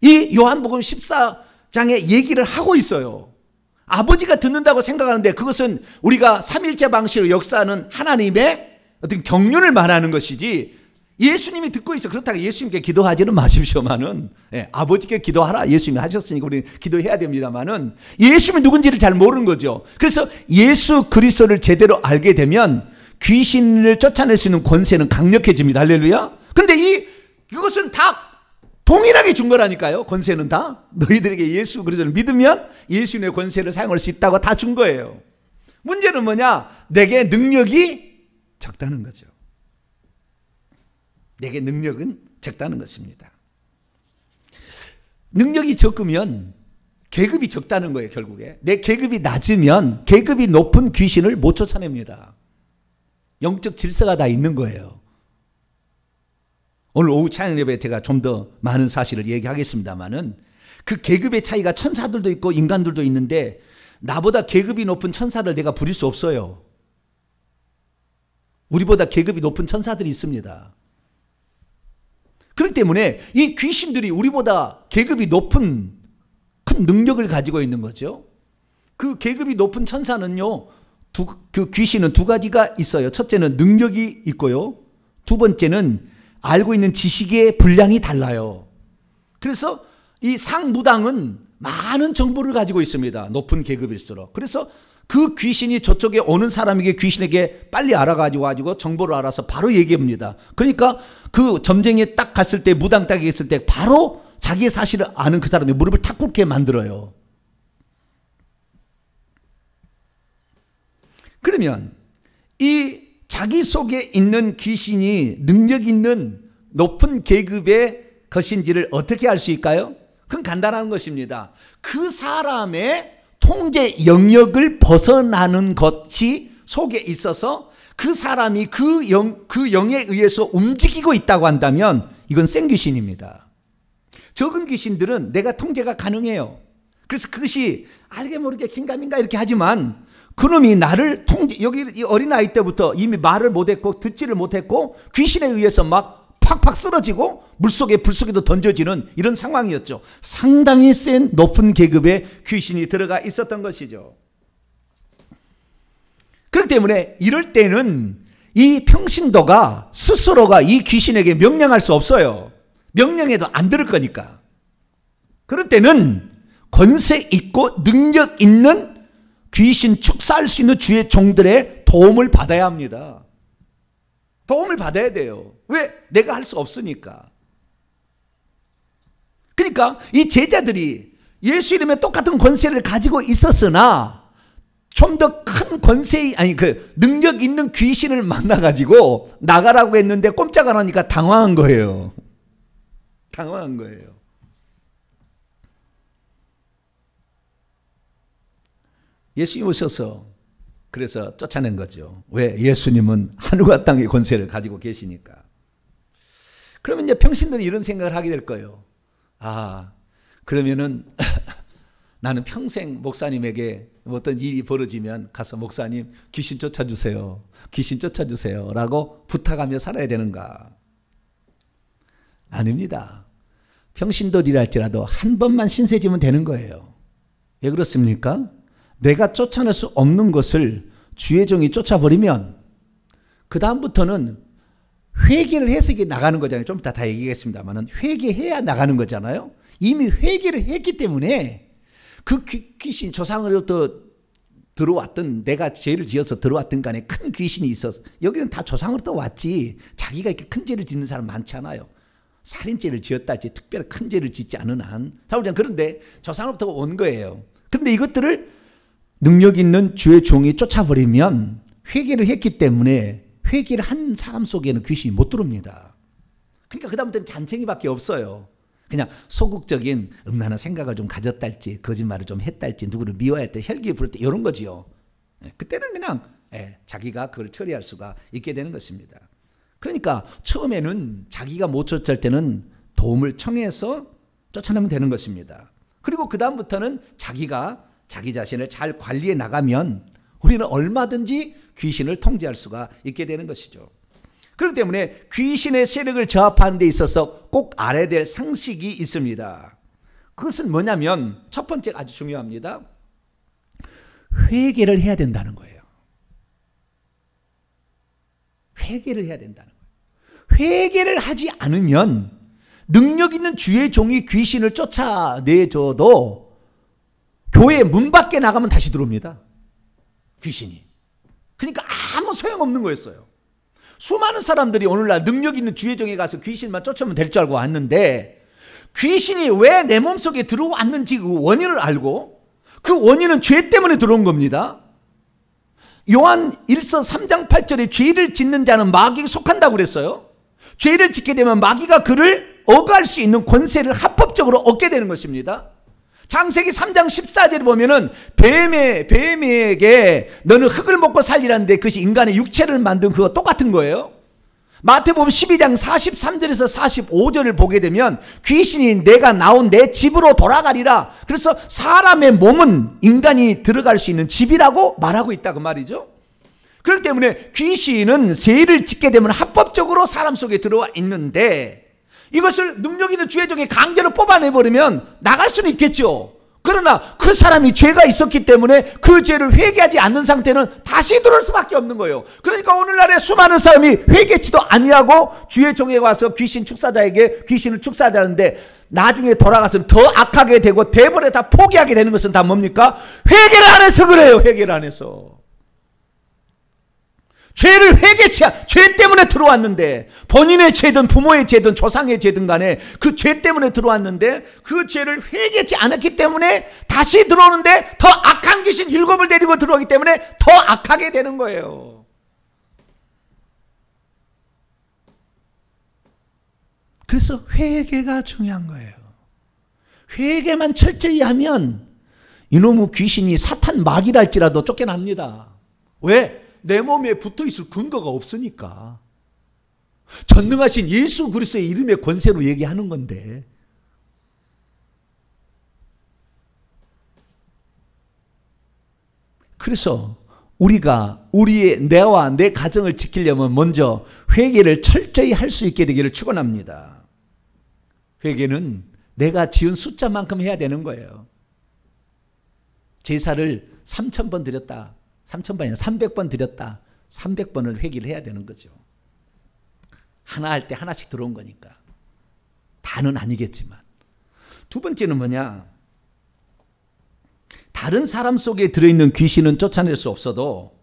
이 요한복음 14장에 얘기를 하고 있어요. 아버지가 듣는다고 생각하는데 그것은 우리가 삼일째 방식으로 역사하는 하나님의 어떤 경륜을 말하는 것이지 예수님이 듣고 있어. 그렇다고 예수님께 기도하지는 마십시오만은 예, 아버지께 기도하라. 예수님이 하셨으니까 우리는 기도해야 됩니다만은 예수님이 누군지를 잘 모르는 거죠. 그래서 예수 그리스도를 제대로 알게 되면 귀신을 쫓아낼 수 있는 권세는 강력해집니다. 할렐루야. 근데 이 이것은 다 동일하게 준 거라니까요. 권세는 다 너희들에게 예수 그리스도를 믿으면 예수님의 권세를 사용할 수 있다고 다 준 거예요. 문제는 뭐냐? 내게 능력이 적다는 거죠. 내게 능력은 적다는 것입니다. 능력이 적으면 계급이 적다는 거예요, 결국에. 내 계급이 낮으면 계급이 높은 귀신을 못 쫓아냅니다. 영적 질서가 다 있는 거예요. 오늘 오후 찬양 예배에 제가 좀 더 많은 사실을 얘기하겠습니다만은 그 계급의 차이가 천사들도 있고 인간들도 있는데 나보다 계급이 높은 천사를 내가 부릴 수 없어요. 우리보다 계급이 높은 천사들이 있습니다. 그렇기 때문에 이 귀신들이 우리보다 계급이 높은 큰 능력을 가지고 있는 거죠. 그 계급이 높은 천사는요, 두, 그 귀신은 두 가지가 있어요. 첫째는 능력이 있고요. 두 번째는 알고 있는 지식의 분량이 달라요. 그래서 이 상무당은 많은 정보를 가지고 있습니다. 높은 계급일수록. 그래서 그 귀신이 저쪽에 오는 사람에게 귀신에게 빨리 알아가지고 가지고 정보를 알아서 바로 얘기합니다. 그러니까 그 점쟁이 딱 갔을 때 무당 딱 있을 때 바로 자기의 사실을 아는 그사람이 무릎을 탁 꿇게 만들어요. 그러면 이 자기 속에 있는 귀신이 능력 있는 높은 계급의 것인지를 어떻게 알 수 있을까요? 그건 간단한 것입니다. 그 사람의 통제 영역을 벗어나는 것이 속에 있어서 그 사람이 그 영, 그 영에 의해서 움직이고 있다고 한다면 이건 생귀신입니다. 적은 귀신들은 내가 통제가 가능해요. 그래서 그것이 알게 모르게 긴가민가 이렇게 하지만 그놈이 나를 통제, 여기 어린아이 때부터 이미 말을 못했고 듣지를 못했고 귀신에 의해서 막 팍팍 쓰러지고 물속에 불속에도 던져지는 이런 상황이었죠. 상당히 센 높은 계급의 귀신이 들어가 있었던 것이죠. 그렇기 때문에 이럴 때는 이 평신도가 스스로가 이 귀신에게 명령할 수 없어요. 명령해도 안 들을 거니까. 그럴 때는 권세 있고 능력 있는 귀신 축사할 수 있는 주의 종들의 도움을 받아야 합니다. 도움을 받아야 돼요. 왜? 내가 할 수 없으니까. 그러니까 이 제자들이 예수 이름에 똑같은 권세를 가지고 있었으나 좀 더 큰 권세 아니 그 능력 있는 귀신을 만나 가지고 나가라고 했는데 꼼짝 안 하니까 당황한 거예요. 당황한 거예요. 예수님 오셔서 그래서 쫓아낸 거죠. 왜? 예수님은 하늘과 땅의 권세를 가지고 계시니까. 그러면 이제 평신들이 이런 생각을 하게 될 거예요. 아, 그러면은 나는 평생 목사님에게 어떤 일이 벌어지면 가서 목사님 귀신 쫓아주세요. 귀신 쫓아주세요. 라고 부탁하며 살아야 되는가? 아닙니다. 평신도일할지라도한 번만 신세지면 되는 거예요. 왜 그렇습니까? 내가 쫓아낼 수 없는 것을 주의 종이 쫓아버리면 그 다음부터는 회개를 해서 이게 나가는 거잖아요. 좀 이따 다 얘기하겠습니다만은 회개해야 나가는 거잖아요. 이미 회개를 했기 때문에 그 귀신 조상으로부터 들어왔던 내가 죄를 지어서 들어왔던 간에 큰 귀신이 있어서 여기는 다 조상으로부터 왔지 자기가 이렇게 큰 죄를 짓는 사람 많지 않아요. 살인죄를 지었다 할지 특별히 큰 죄를 짓지 않은 한. 자, 우리는 그런데 조상으로부터 온 거예요. 그런데 이것들을 능력 있는 주의 종이 쫓아버리면 회개를 했기 때문에 회개를 한 사람 속에는 귀신이 못 들어옵니다. 그러니까 그다음부터는 잔챙이밖에 없어요. 그냥 소극적인 음란한 생각을 좀 가졌달지 거짓말을 좀 했달지 누구를 미워했다 혈기에 부를 때 이런 거지요. 예, 그때는 그냥 예, 자기가 그걸 처리할 수가 있게 되는 것입니다. 그러니까 처음에는 자기가 못 쫓을 때는 도움을 청해서 쫓아내면 되는 것입니다. 그리고 그다음부터는 자기가 자기 자신을 잘 관리해 나가면 우리는 얼마든지 귀신을 통제할 수가 있게 되는 것이죠. 그렇기 때문에 귀신의 세력을 저압하는 데 있어서 꼭 알아야 될 상식이 있습니다. 그것은 뭐냐면 첫 번째 아주 중요합니다. 회개를 해야 된다는 거예요. 회개를 해야 된다는 거예요. 회개를 하지 않으면 능력 있는 주의 종이 귀신을 쫓아내줘도 교회 문 밖에 나가면 다시 들어옵니다. 귀신이. 그러니까 아무 소용없는 거였어요. 수많은 사람들이 오늘날 능력 있는 주의정에 가서 귀신만 쫓으면 될 줄 알고 왔는데 귀신이 왜 내 몸속에 들어왔는지 그 원인을 알고 그 원인은 죄 때문에 들어온 겁니다. 요한 1서 3장 8절에 죄를 짓는 자는 마귀에 속한다고 그랬어요. 죄를 짓게 되면 마귀가 그를 억할 수 있는 권세를 합법적으로 얻게 되는 것입니다. 창세기 3장 14절에 보면은 뱀에 뱀에게 너는 흙을 먹고 살리라는데 그것이 인간의 육체를 만든 그거 똑같은 거예요. 마태복음 12장 43절에서 45절을 보게 되면 귀신이 내가 나온 내 집으로 돌아가리라. 그래서 사람의 몸은 인간이 들어갈 수 있는 집이라고 말하고 있다 그 말이죠. 그렇기 때문에 귀신은 세 죄를 짓게 되면 합법적으로 사람 속에 들어와 있는데 이것을 능력 있는 주의 종이 강제로 뽑아내버리면 나갈 수는 있겠죠. 그러나 그 사람이 죄가 있었기 때문에 그 죄를 회개하지 않는 상태는 다시 들어올 수밖에 없는 거예요. 그러니까 오늘날에 수많은 사람이 회개치도 아니하고 주의 종에 와서 귀신 축사자에게 귀신을 축사하는데 나중에 돌아가서 더 악하게 되고 대번에 다 포기하게 되는 것은 다 뭡니까? 회개를 안 해서 그래요. 회개를 안 해서. 죄를 회개치 죄 때문에 들어왔는데 본인의 죄든 부모의 죄든 조상의 죄든 간에 그 죄 때문에 들어왔는데 그 죄를 회개치 않았기 때문에 다시 들어오는데 더 악한 귀신 일곱을 데리고 들어오기 때문에 더 악하게 되는 거예요. 그래서 회개가 중요한 거예요. 회개만 철저히 하면 이놈의 귀신이 사탄 막이랄지라도 쫓겨납니다. 왜? 내 몸에 붙어 있을 근거가 없으니까. 전능하신 예수 그리스도의 이름의 권세로 얘기하는 건데. 그래서 우리가 우리의 내와 내 가정을 지키려면 먼저 회개를 철저히 할 수 있게 되기를 축원합니다. 회개는 내가 지은 숫자만큼 해야 되는 거예요. 제사를 3천 번 드렸다. 3천번이나 300번 드렸다. 300번을 회기를 해야 되는 거죠. 하나 할 때 하나씩 들어온 거니까. 다는 아니겠지만. 두 번째는 뭐냐? 다른 사람 속에 들어있는 귀신은 쫓아낼 수 없어도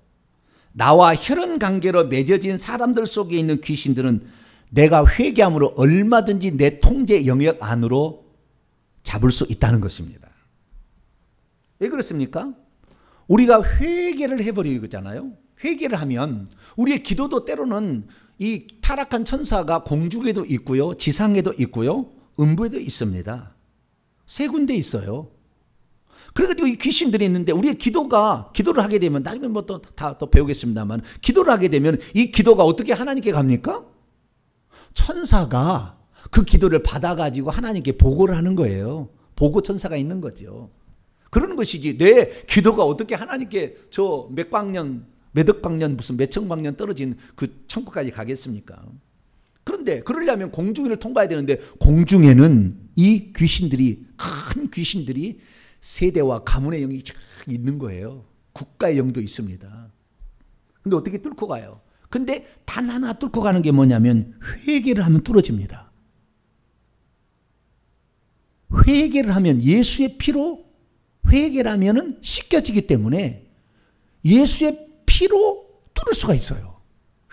나와 혈연 관계로 맺어진 사람들 속에 있는 귀신들은 내가 회개함으로 얼마든지 내 통제 영역 안으로 잡을 수 있다는 것입니다. 왜 그렇습니까? 우리가 회개를 해버리잖아요. 회개를 하면 우리의 기도도 때로는 이 타락한 천사가 공중에도 있고요. 지상에도 있고요. 음부에도 있습니다. 세 군데 있어요. 그래가지고 이 귀신들이 있는데 우리의 기도가 기도를 하게 되면 나중에 뭐 또 다 또 배우겠습니다만 기도를 하게 되면 이 기도가 어떻게 하나님께 갑니까? 천사가 그 기도를 받아가지고 하나님께 보고를 하는 거예요. 보고 천사가 있는 거죠. 그런 것이지 내 기도가 어떻게 하나님께 저 몇 광년 몇 억 광년 무슨 몇천 광년 떨어진 그 천국까지 가겠습니까? 그런데 그러려면 공중을 통과해야 되는데 공중에는 이 귀신들이 큰 귀신들이 세대와 가문의 영이 있는 거예요. 국가의 영도 있습니다. 근데 어떻게 뚫고 가요? 근데 단 하나 뚫고 가는 게 뭐냐면 회개를 하면 뚫어집니다. 회개를 하면 예수의 피로 회개라면 씻겨지기 때문에 예수의 피로 뚫을 수가 있어요.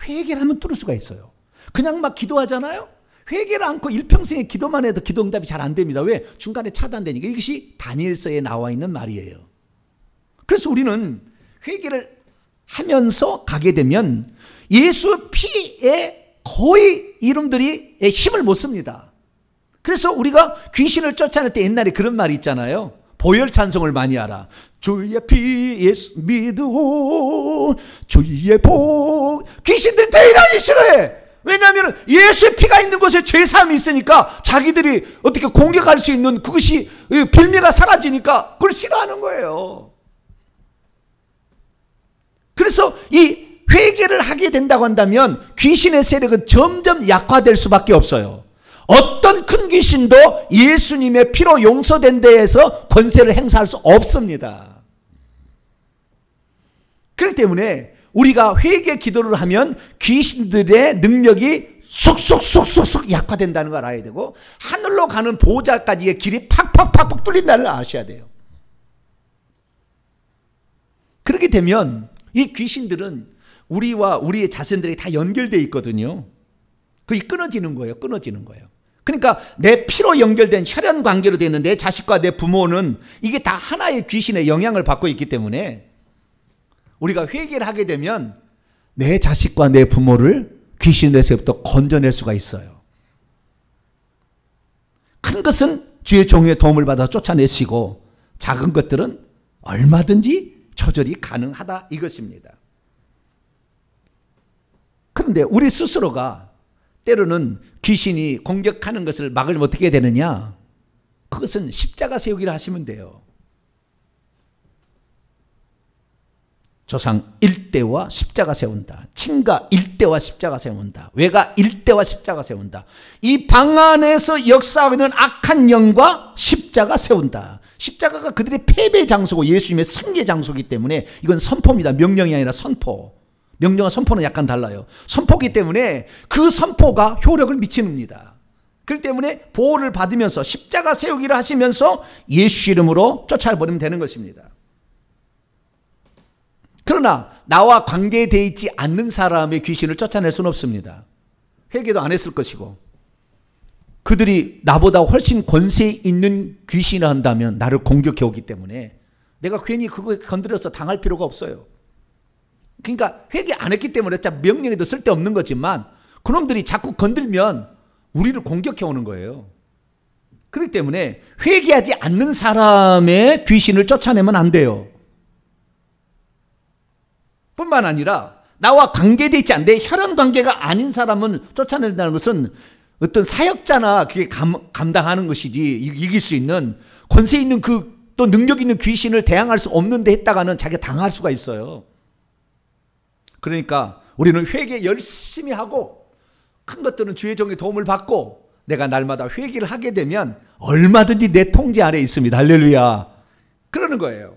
회개라면 뚫을 수가 있어요. 그냥 막 기도하잖아요. 회개를 않고 일평생에 기도만 해도 기도 응답이 잘 안 됩니다. 왜? 중간에 차단되니까 이것이 다니엘서에 나와 있는 말이에요. 그래서 우리는 회개를 하면서 가게 되면 예수 피에 거의 이름들이 힘을 못 씁니다. 그래서 우리가 귀신을 쫓아낼 때 옛날에 그런 말이 있잖아요. 보혈 찬송을 많이 하라. 주의 피 예수 믿으 주의 복 귀신들 대단히 싫어해 왜냐하면 예수의 피가 있는 곳에 죄사함이 있으니까 자기들이 어떻게 공격할 수 있는 그것이 빌미가 사라지니까 그걸 싫어하는 거예요 그래서 이 회개를 하게 된다고 한다면 귀신의 세력은 점점 약화될 수밖에 없어요 어떤 큰 귀신도 예수님의 피로 용서된 데에서 권세를 행사할 수 없습니다. 그렇기 때문에 우리가 회개 기도를 하면 귀신들의 능력이 쑥쑥쑥쑥쑥 약화된다는 걸 알아야 되고 하늘로 가는 보호까지의 길이 팍팍팍팍 뚫린다는 걸 아셔야 돼요. 그렇게 되면 이 귀신들은 우리와 우리의 자신들이 다 연결되어 있거든요. 그게 끊어지는 거예요. 끊어지는 거예요. 그러니까 내 피로 연결된 혈연 관계로 되어 있는데 자식과 내 부모는 이게 다 하나의 귀신의 영향을 받고 있기 때문에 우리가 회개를 하게 되면 내 자식과 내 부모를 귀신에서부터 건져낼 수가 있어요. 큰 것은 주의 종의 도움을 받아 쫓아내시고 작은 것들은 얼마든지 조절이 가능하다 이것입니다. 그런데 우리 스스로가 때로는 귀신이 공격하는 것을 막을 어떻게 되느냐? 그것은 십자가 세우기를 하시면 돼요. 조상 일대와 십자가 세운다. 친가 일대와 십자가 세운다. 외가 일대와 십자가 세운다. 이 방 안에서 역사하는 악한 영과 십자가 세운다. 십자가가 그들의 패배 장소고 예수님의 승계 장소이기 때문에 이건 선포입니다. 명령이 아니라 선포. 명령과 선포는 약간 달라요. 선포기 때문에 그 선포가 효력을 미칩니다. 그렇기 때문에 보호를 받으면서 십자가 세우기를 하시면서 예수 이름으로 쫓아버리면 되는 것입니다. 그러나 나와 관계되어 있지 않는 사람의 귀신을 쫓아낼 수는 없습니다. 회개도 안 했을 것이고 그들이 나보다 훨씬 권세 있는 귀신을 한다면 나를 공격해 오기 때문에 내가 괜히 그거 건드려서 당할 필요가 없어요. 그러니까 회개 안 했기 때문에 자 명령에도 쓸데없는 거지만 그놈들이 자꾸 건들면 우리를 공격해 오는 거예요. 그렇기 때문에 회개하지 않는 사람의 귀신을 쫓아내면 안 돼요. 뿐만 아니라 나와 관계되 있지 않는데 혈연 관계가 아닌 사람은 쫓아낸다는 것은 어떤 사역자나 그게 감, 감당하는 것이지 이길 수 있는 권세 있는 그 또 능력 있는 귀신을 대항할 수 없는데 했다가는 자기가 당할 수가 있어요. 그러니까 우리는 회개 열심히 하고 큰 것들은 주의 종의 도움을 받고 내가 날마다 회개를 하게 되면 얼마든지 내 통제 아래 있습니다. 할렐루야. 그러는 거예요.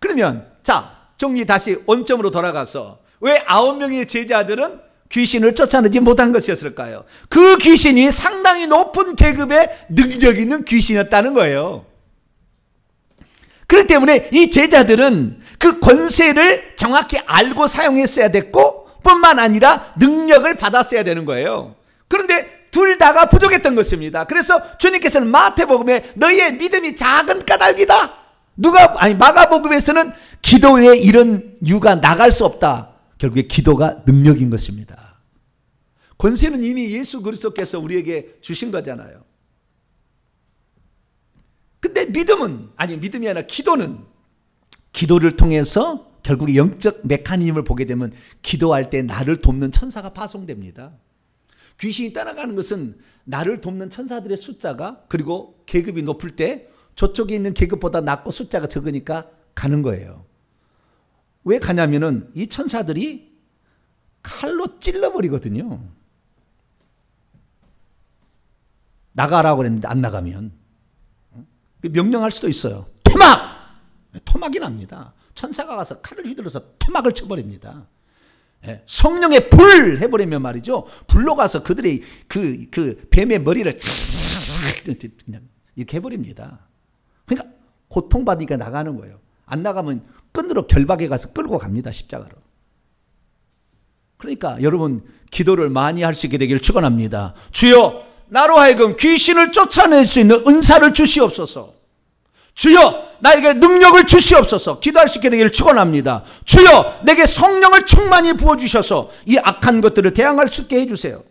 그러면 자종리 다시 원점으로 돌아가서 왜 아홉 명의 제자들은 귀신을 쫓아내지 못한 것이었을까요? 그 귀신이 상당히 높은 계급의 능력 있는 귀신이었다는 거예요. 그렇기 때문에 이 제자들은 그 권세를 정확히 알고 사용했어야 됐고 뿐만 아니라 능력을 받았어야 되는 거예요. 그런데 둘 다가 부족했던 것입니다. 그래서 주님께서는 마태복음에 너희의 믿음이 작은 까닭이다. 누가 아니 마가복음에서는 기도 에 이런 유가 나갈 수 없다. 결국에 기도가 능력인 것입니다. 권세는 이미 예수 그리스도께서 우리에게 주신 거잖아요. 근데 믿음은 아니 믿음이 아니라 기도는 기도를 통해서 결국 영적 메카니즘을 보게 되면 기도할 때 나를 돕는 천사가 파송됩니다. 귀신이 따라가는 것은 나를 돕는 천사들의 숫자가 그리고 계급이 높을 때 저쪽에 있는 계급보다 낮고 숫자가 적으니까 가는 거예요. 왜 가냐면은 이 천사들이 칼로 찔러버리거든요. 나가라고 그랬는데 안 나가면 어? 명령할 수도 있어요. 퇴막! 토막이 납니다. 천사가 가서 칼을 휘둘러서 토막을 쳐버립니다. 예, 성령의 불 해버리면 말이죠. 불로 가서 그들의 그, 그 뱀의 머리를 이렇게 해버립니다. 그러니까 고통받으니까 나가는 거예요. 안 나가면 끈으로 결박에 가서 끌고 갑니다. 십자가로. 그러니까 여러분 기도를 많이 할 수 있게 되기를 축원합니다. 주여 나로 하여금 귀신을 쫓아낼 수 있는 은사를 주시옵소서. 주여 나에게 능력을 주시옵소서 기도할 수 있게 되기를 축원합니다. 주여 내게 성령을 충만히 부어 주셔서 이 악한 것들을 대항할 수 있게 해 주세요.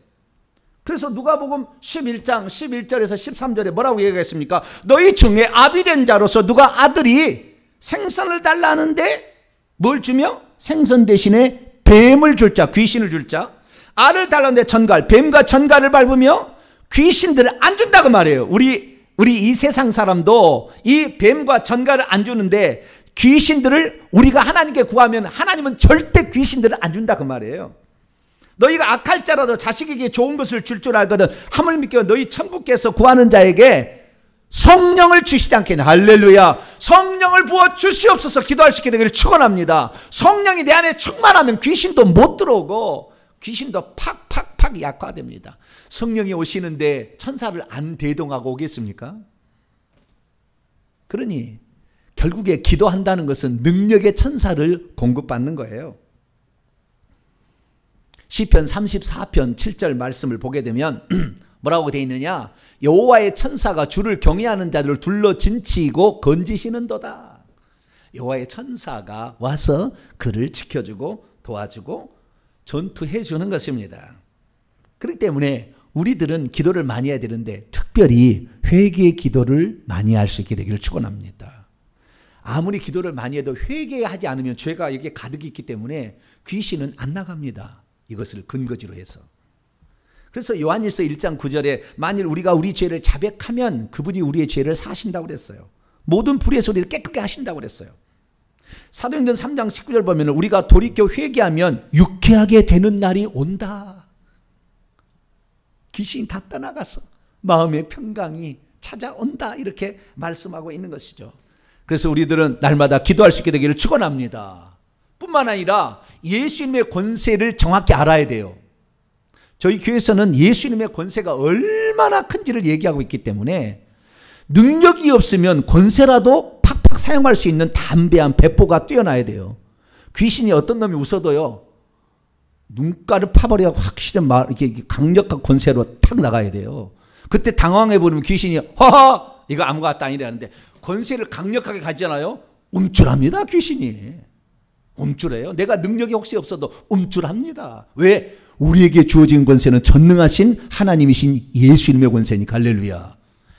그래서 누가복음 11장 11절에서 13절에 뭐라고 얘기했습니까? 너희 중에 아비 된 자로서 누가 아들이 생선을 달라는데 뭘 주며 생선 대신에 뱀을 줄 자, 귀신을 줄 자. 알을 달라는데 전갈, 뱀과 전갈을 밟으며 귀신들을 안 준다고 말해요. 우리 우리 이 세상 사람도 이 뱀과 전갈을안 주는데 귀신들을 우리가 하나님께 구하면 하나님은 절대 귀신들을 안 준다 그 말이에요. 너희가 악할 자라도 자식에게 좋은 것을 줄줄 줄 알거든 함을 믿 너희 천국께서 구하는 자에게 성령을 주시지 않겠냐 할렐루야 성령을 부어 주시옵소서 기도할 수 있게 되기를 축원합니다 성령이 내 안에 충만하면 귀신도 못 들어오고 귀신도 팍팍팍 약화됩니다 성령이 오시는데 천사를 안 대동하고 오겠습니까? 그러니 결국에 기도한다는 것은 능력의 천사를 공급받는 거예요. 시편 34편 7절 말씀을 보게 되면 뭐라고 되어 있느냐? 여호와의 천사가 주를 경외하는 자들을 둘러 진치고 건지시는도다. 여호와의 천사가 와서 그를 지켜주고 도와주고 전투해 주는 것입니다. 그렇기 때문에 우리들은 기도를 많이 해야 되는데 특별히 회개의 기도를 많이 할 수 있게 되기를 축원합니다. 아무리 기도를 많이 해도 회개하지 않으면 죄가 여기에 가득 있기 때문에 귀신은 안 나갑니다. 이것을 근거지로 해서. 그래서 요한일서 1장 9절에 만일 우리가 우리 죄를 자백하면 그분이 우리의 죄를 사신다고 그랬어요. 모든 불의 소리를 깨끗게 하신다고 그랬어요. 사도행전 3장 19절 보면 우리가 돌이켜 회개하면 유쾌하게 되는 날이 온다. 귀신이 다 떠나가서 마음의 평강이 찾아온다 이렇게 말씀하고 있는 것이죠. 그래서 우리들은 날마다 기도할 수 있게 되기를 축원합니다. 뿐만 아니라 예수님의 권세를 정확히 알아야 돼요. 저희 교회에서는 예수님의 권세가 얼마나 큰지를 얘기하고 있기 때문에 능력이 없으면 권세라도 팍팍 사용할 수 있는 담배 한 배포가 뛰어나야 돼요. 귀신이 어떤 놈이 웃어도요. 눈가를 파버려야 확실히 말, 이렇게 강력한 권세로 탁 나가야 돼요. 그때 당황해버리면 귀신이, 허허! 이거 아무것도 아니라는데, 권세를 강력하게 가지잖아요? 움찔합니다, 귀신이. 움찔해요. 내가 능력이 혹시 없어도 움찔합니다. 왜? 우리에게 주어진 권세는 전능하신 하나님이신 예수 님의 권세니, 갈렐루야.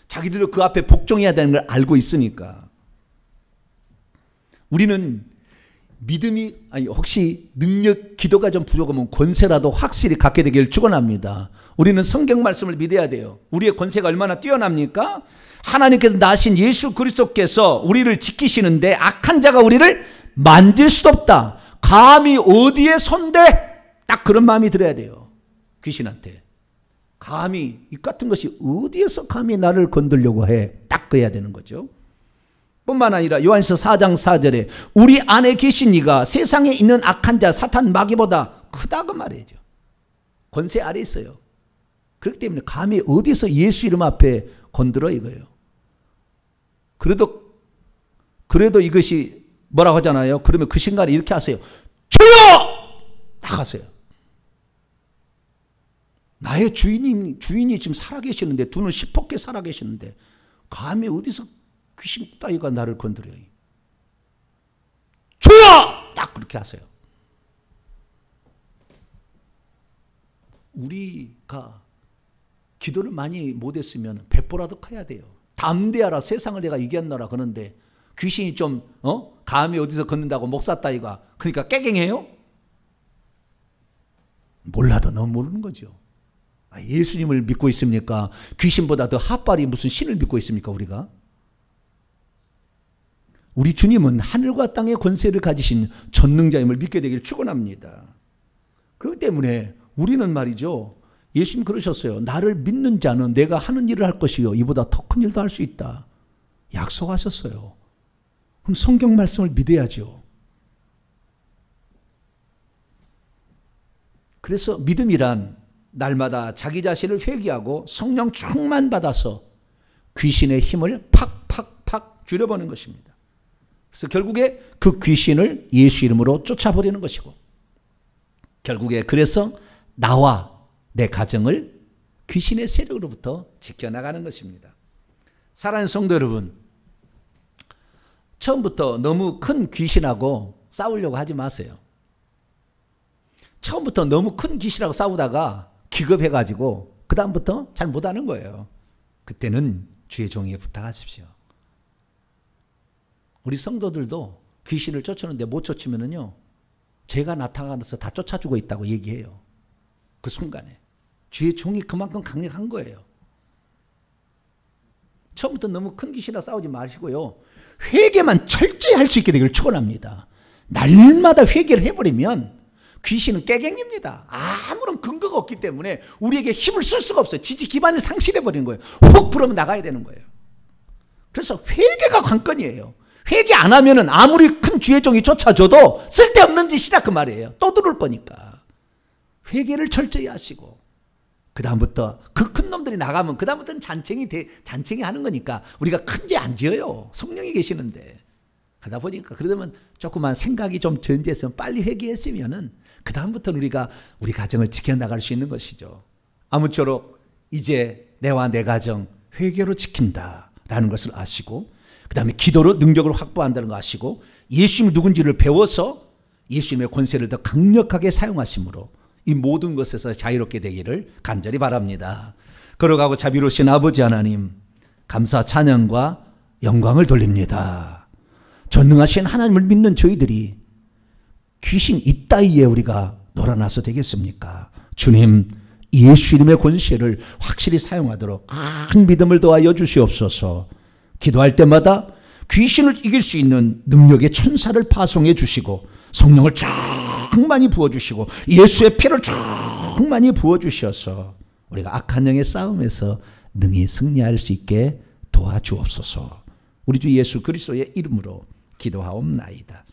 자기들도 그 앞에 복종해야 되는 걸 알고 있으니까. 우리는 믿음이 아니 혹시 능력 기도가 좀 부족하면 권세라도 확실히 갖게 되기를 축원합니다. 우리는 성경 말씀을 믿어야 돼요. 우리의 권세가 얼마나 뛰어납니까? 하나님께서 나신 예수 그리스도께서 우리를 지키시는데 악한 자가 우리를 만질 수도 없다. 감히 어디에 손대? 딱 그런 마음이 들어야 돼요. 귀신한테. 감히 이 같은 것이 어디에서 감히 나를 건들려고 해? 딱 그래야 되는 거죠. 뿐만 아니라 요한서 4장 4절에 우리 안에 계신 이가 세상에 있는 악한 자 사탄 마귀보다 크다고 말이죠. 권세 아래 있어요. 그렇기 때문에 감히 어디서 예수 이름 앞에 건드려 이거예요. 그래도 그래도 이것이 뭐라고 하잖아요. 그러면 그신간에 이렇게 하세요. 주여! 나가세요. 나의 주인이, 주인이 지금 살아계시는데, 두는 시퍼게 살아계시는데, 감히 어디서 귀신 따위가 나를 건드려요. 주여! 딱 그렇게 하세요. 우리가 기도를 많이 못했으면 배포라도 커야 돼요. 담대하라 세상을 내가 이겼노라 그런데 귀신이 좀 어? 감이 어디서 걷는다고 목사 따위가 그러니까 깨갱해요? 몰라도 너무 모르는 거죠. 아, 예수님을 믿고 있습니까? 귀신보다 더 핫발이 무슨 신을 믿고 있습니까 우리가? 우리 주님은 하늘과 땅의 권세를 가지신 전능자임을 믿게 되길 축원합니다. 그렇기 때문에 우리는 말이죠. 예수님 그러셨어요. 나를 믿는 자는 내가 하는 일을 할 것이요 이보다 더 큰 일도 할 수 있다. 약속하셨어요. 그럼 성경 말씀을 믿어야죠. 그래서 믿음이란 날마다 자기 자신을 회개하고 성령 충만 받아서 귀신의 힘을 팍팍팍 줄여보는 것입니다. 그래서 결국에 그 귀신을 예수 이름으로 쫓아버리는 것이고 결국에 그래서 나와 내 가정을 귀신의 세력으로부터 지켜나가는 것입니다. 사랑하는 성도 여러분, 처음부터 너무 큰 귀신하고 싸우려고 하지 마세요. 처음부터 너무 큰 귀신하고 싸우다가 기겁해가지고 그다음부터 잘 못하는 거예요. 그때는 주의 종에 부탁하십시오. 우리 성도들도 귀신을 쫓으는데 못 쫓으면은요. 제가 나타나서 다 쫓아주고 있다고 얘기해요. 그 순간에. 주의 종이 그만큼 강력한 거예요. 처음부터 너무 큰 귀신이라 싸우지 마시고요. 회개만 철저히 할 수 있게 되기를 축원합니다. 날마다 회개를 해버리면 귀신은 깨갱입니다. 아무런 근거가 없기 때문에 우리에게 힘을 쓸 수가 없어요. 지지 기반을 상실해버리는 거예요. 훅 부르면 나가야 되는 거예요. 그래서 회개가 관건이에요. 회개 안 하면은 아무리 큰의종이 쫓아줘도 쓸데없는 짓이라 그 말이에요. 또 들을 거니까. 회개를 철저히 하시고 그다음부터 그 큰 놈들이 나가면 그다음부터는 잔챙이 대, 잔챙이 하는 거니까 우리가 큰 죄 안 지어요. 성령이 계시는데. 그러다 보니까 그러면 조금만 생각이 좀 전제했으면 빨리 회개했으면은 그다음부터는 우리가 우리 가정을 지켜나갈 수 있는 것이죠. 아무쪼록 이제 내와 내 가정 회개로 지킨다라는 것을 아시고 그다음에 기도로 능력을 확보한다는 거 아시고 예수님이 누군지를 배워서 예수님의 권세를 더 강력하게 사용하심으로 이 모든 것에서 자유롭게 되기를 간절히 바랍니다. 걸어가고 자비로우신 아버지 하나님 감사 찬양과 영광을 돌립니다. 전능하신 하나님을 믿는 저희들이 귀신 이따위에 우리가 놀아나서 되겠습니까? 주님 예수 이름의 권세를 확실히 사용하도록 큰 믿음을 더하여 주시옵소서. 기도할 때마다 귀신을 이길 수 있는 능력의 천사를 파송해 주시고 성령을 쫙 많이 부어주시고 예수의 피를 쫙 많이 부어주셔서 우리가 악한 영의 싸움에서 능히 승리할 수 있게 도와주옵소서. 우리 주 예수 그리스도의 이름으로 기도하옵나이다.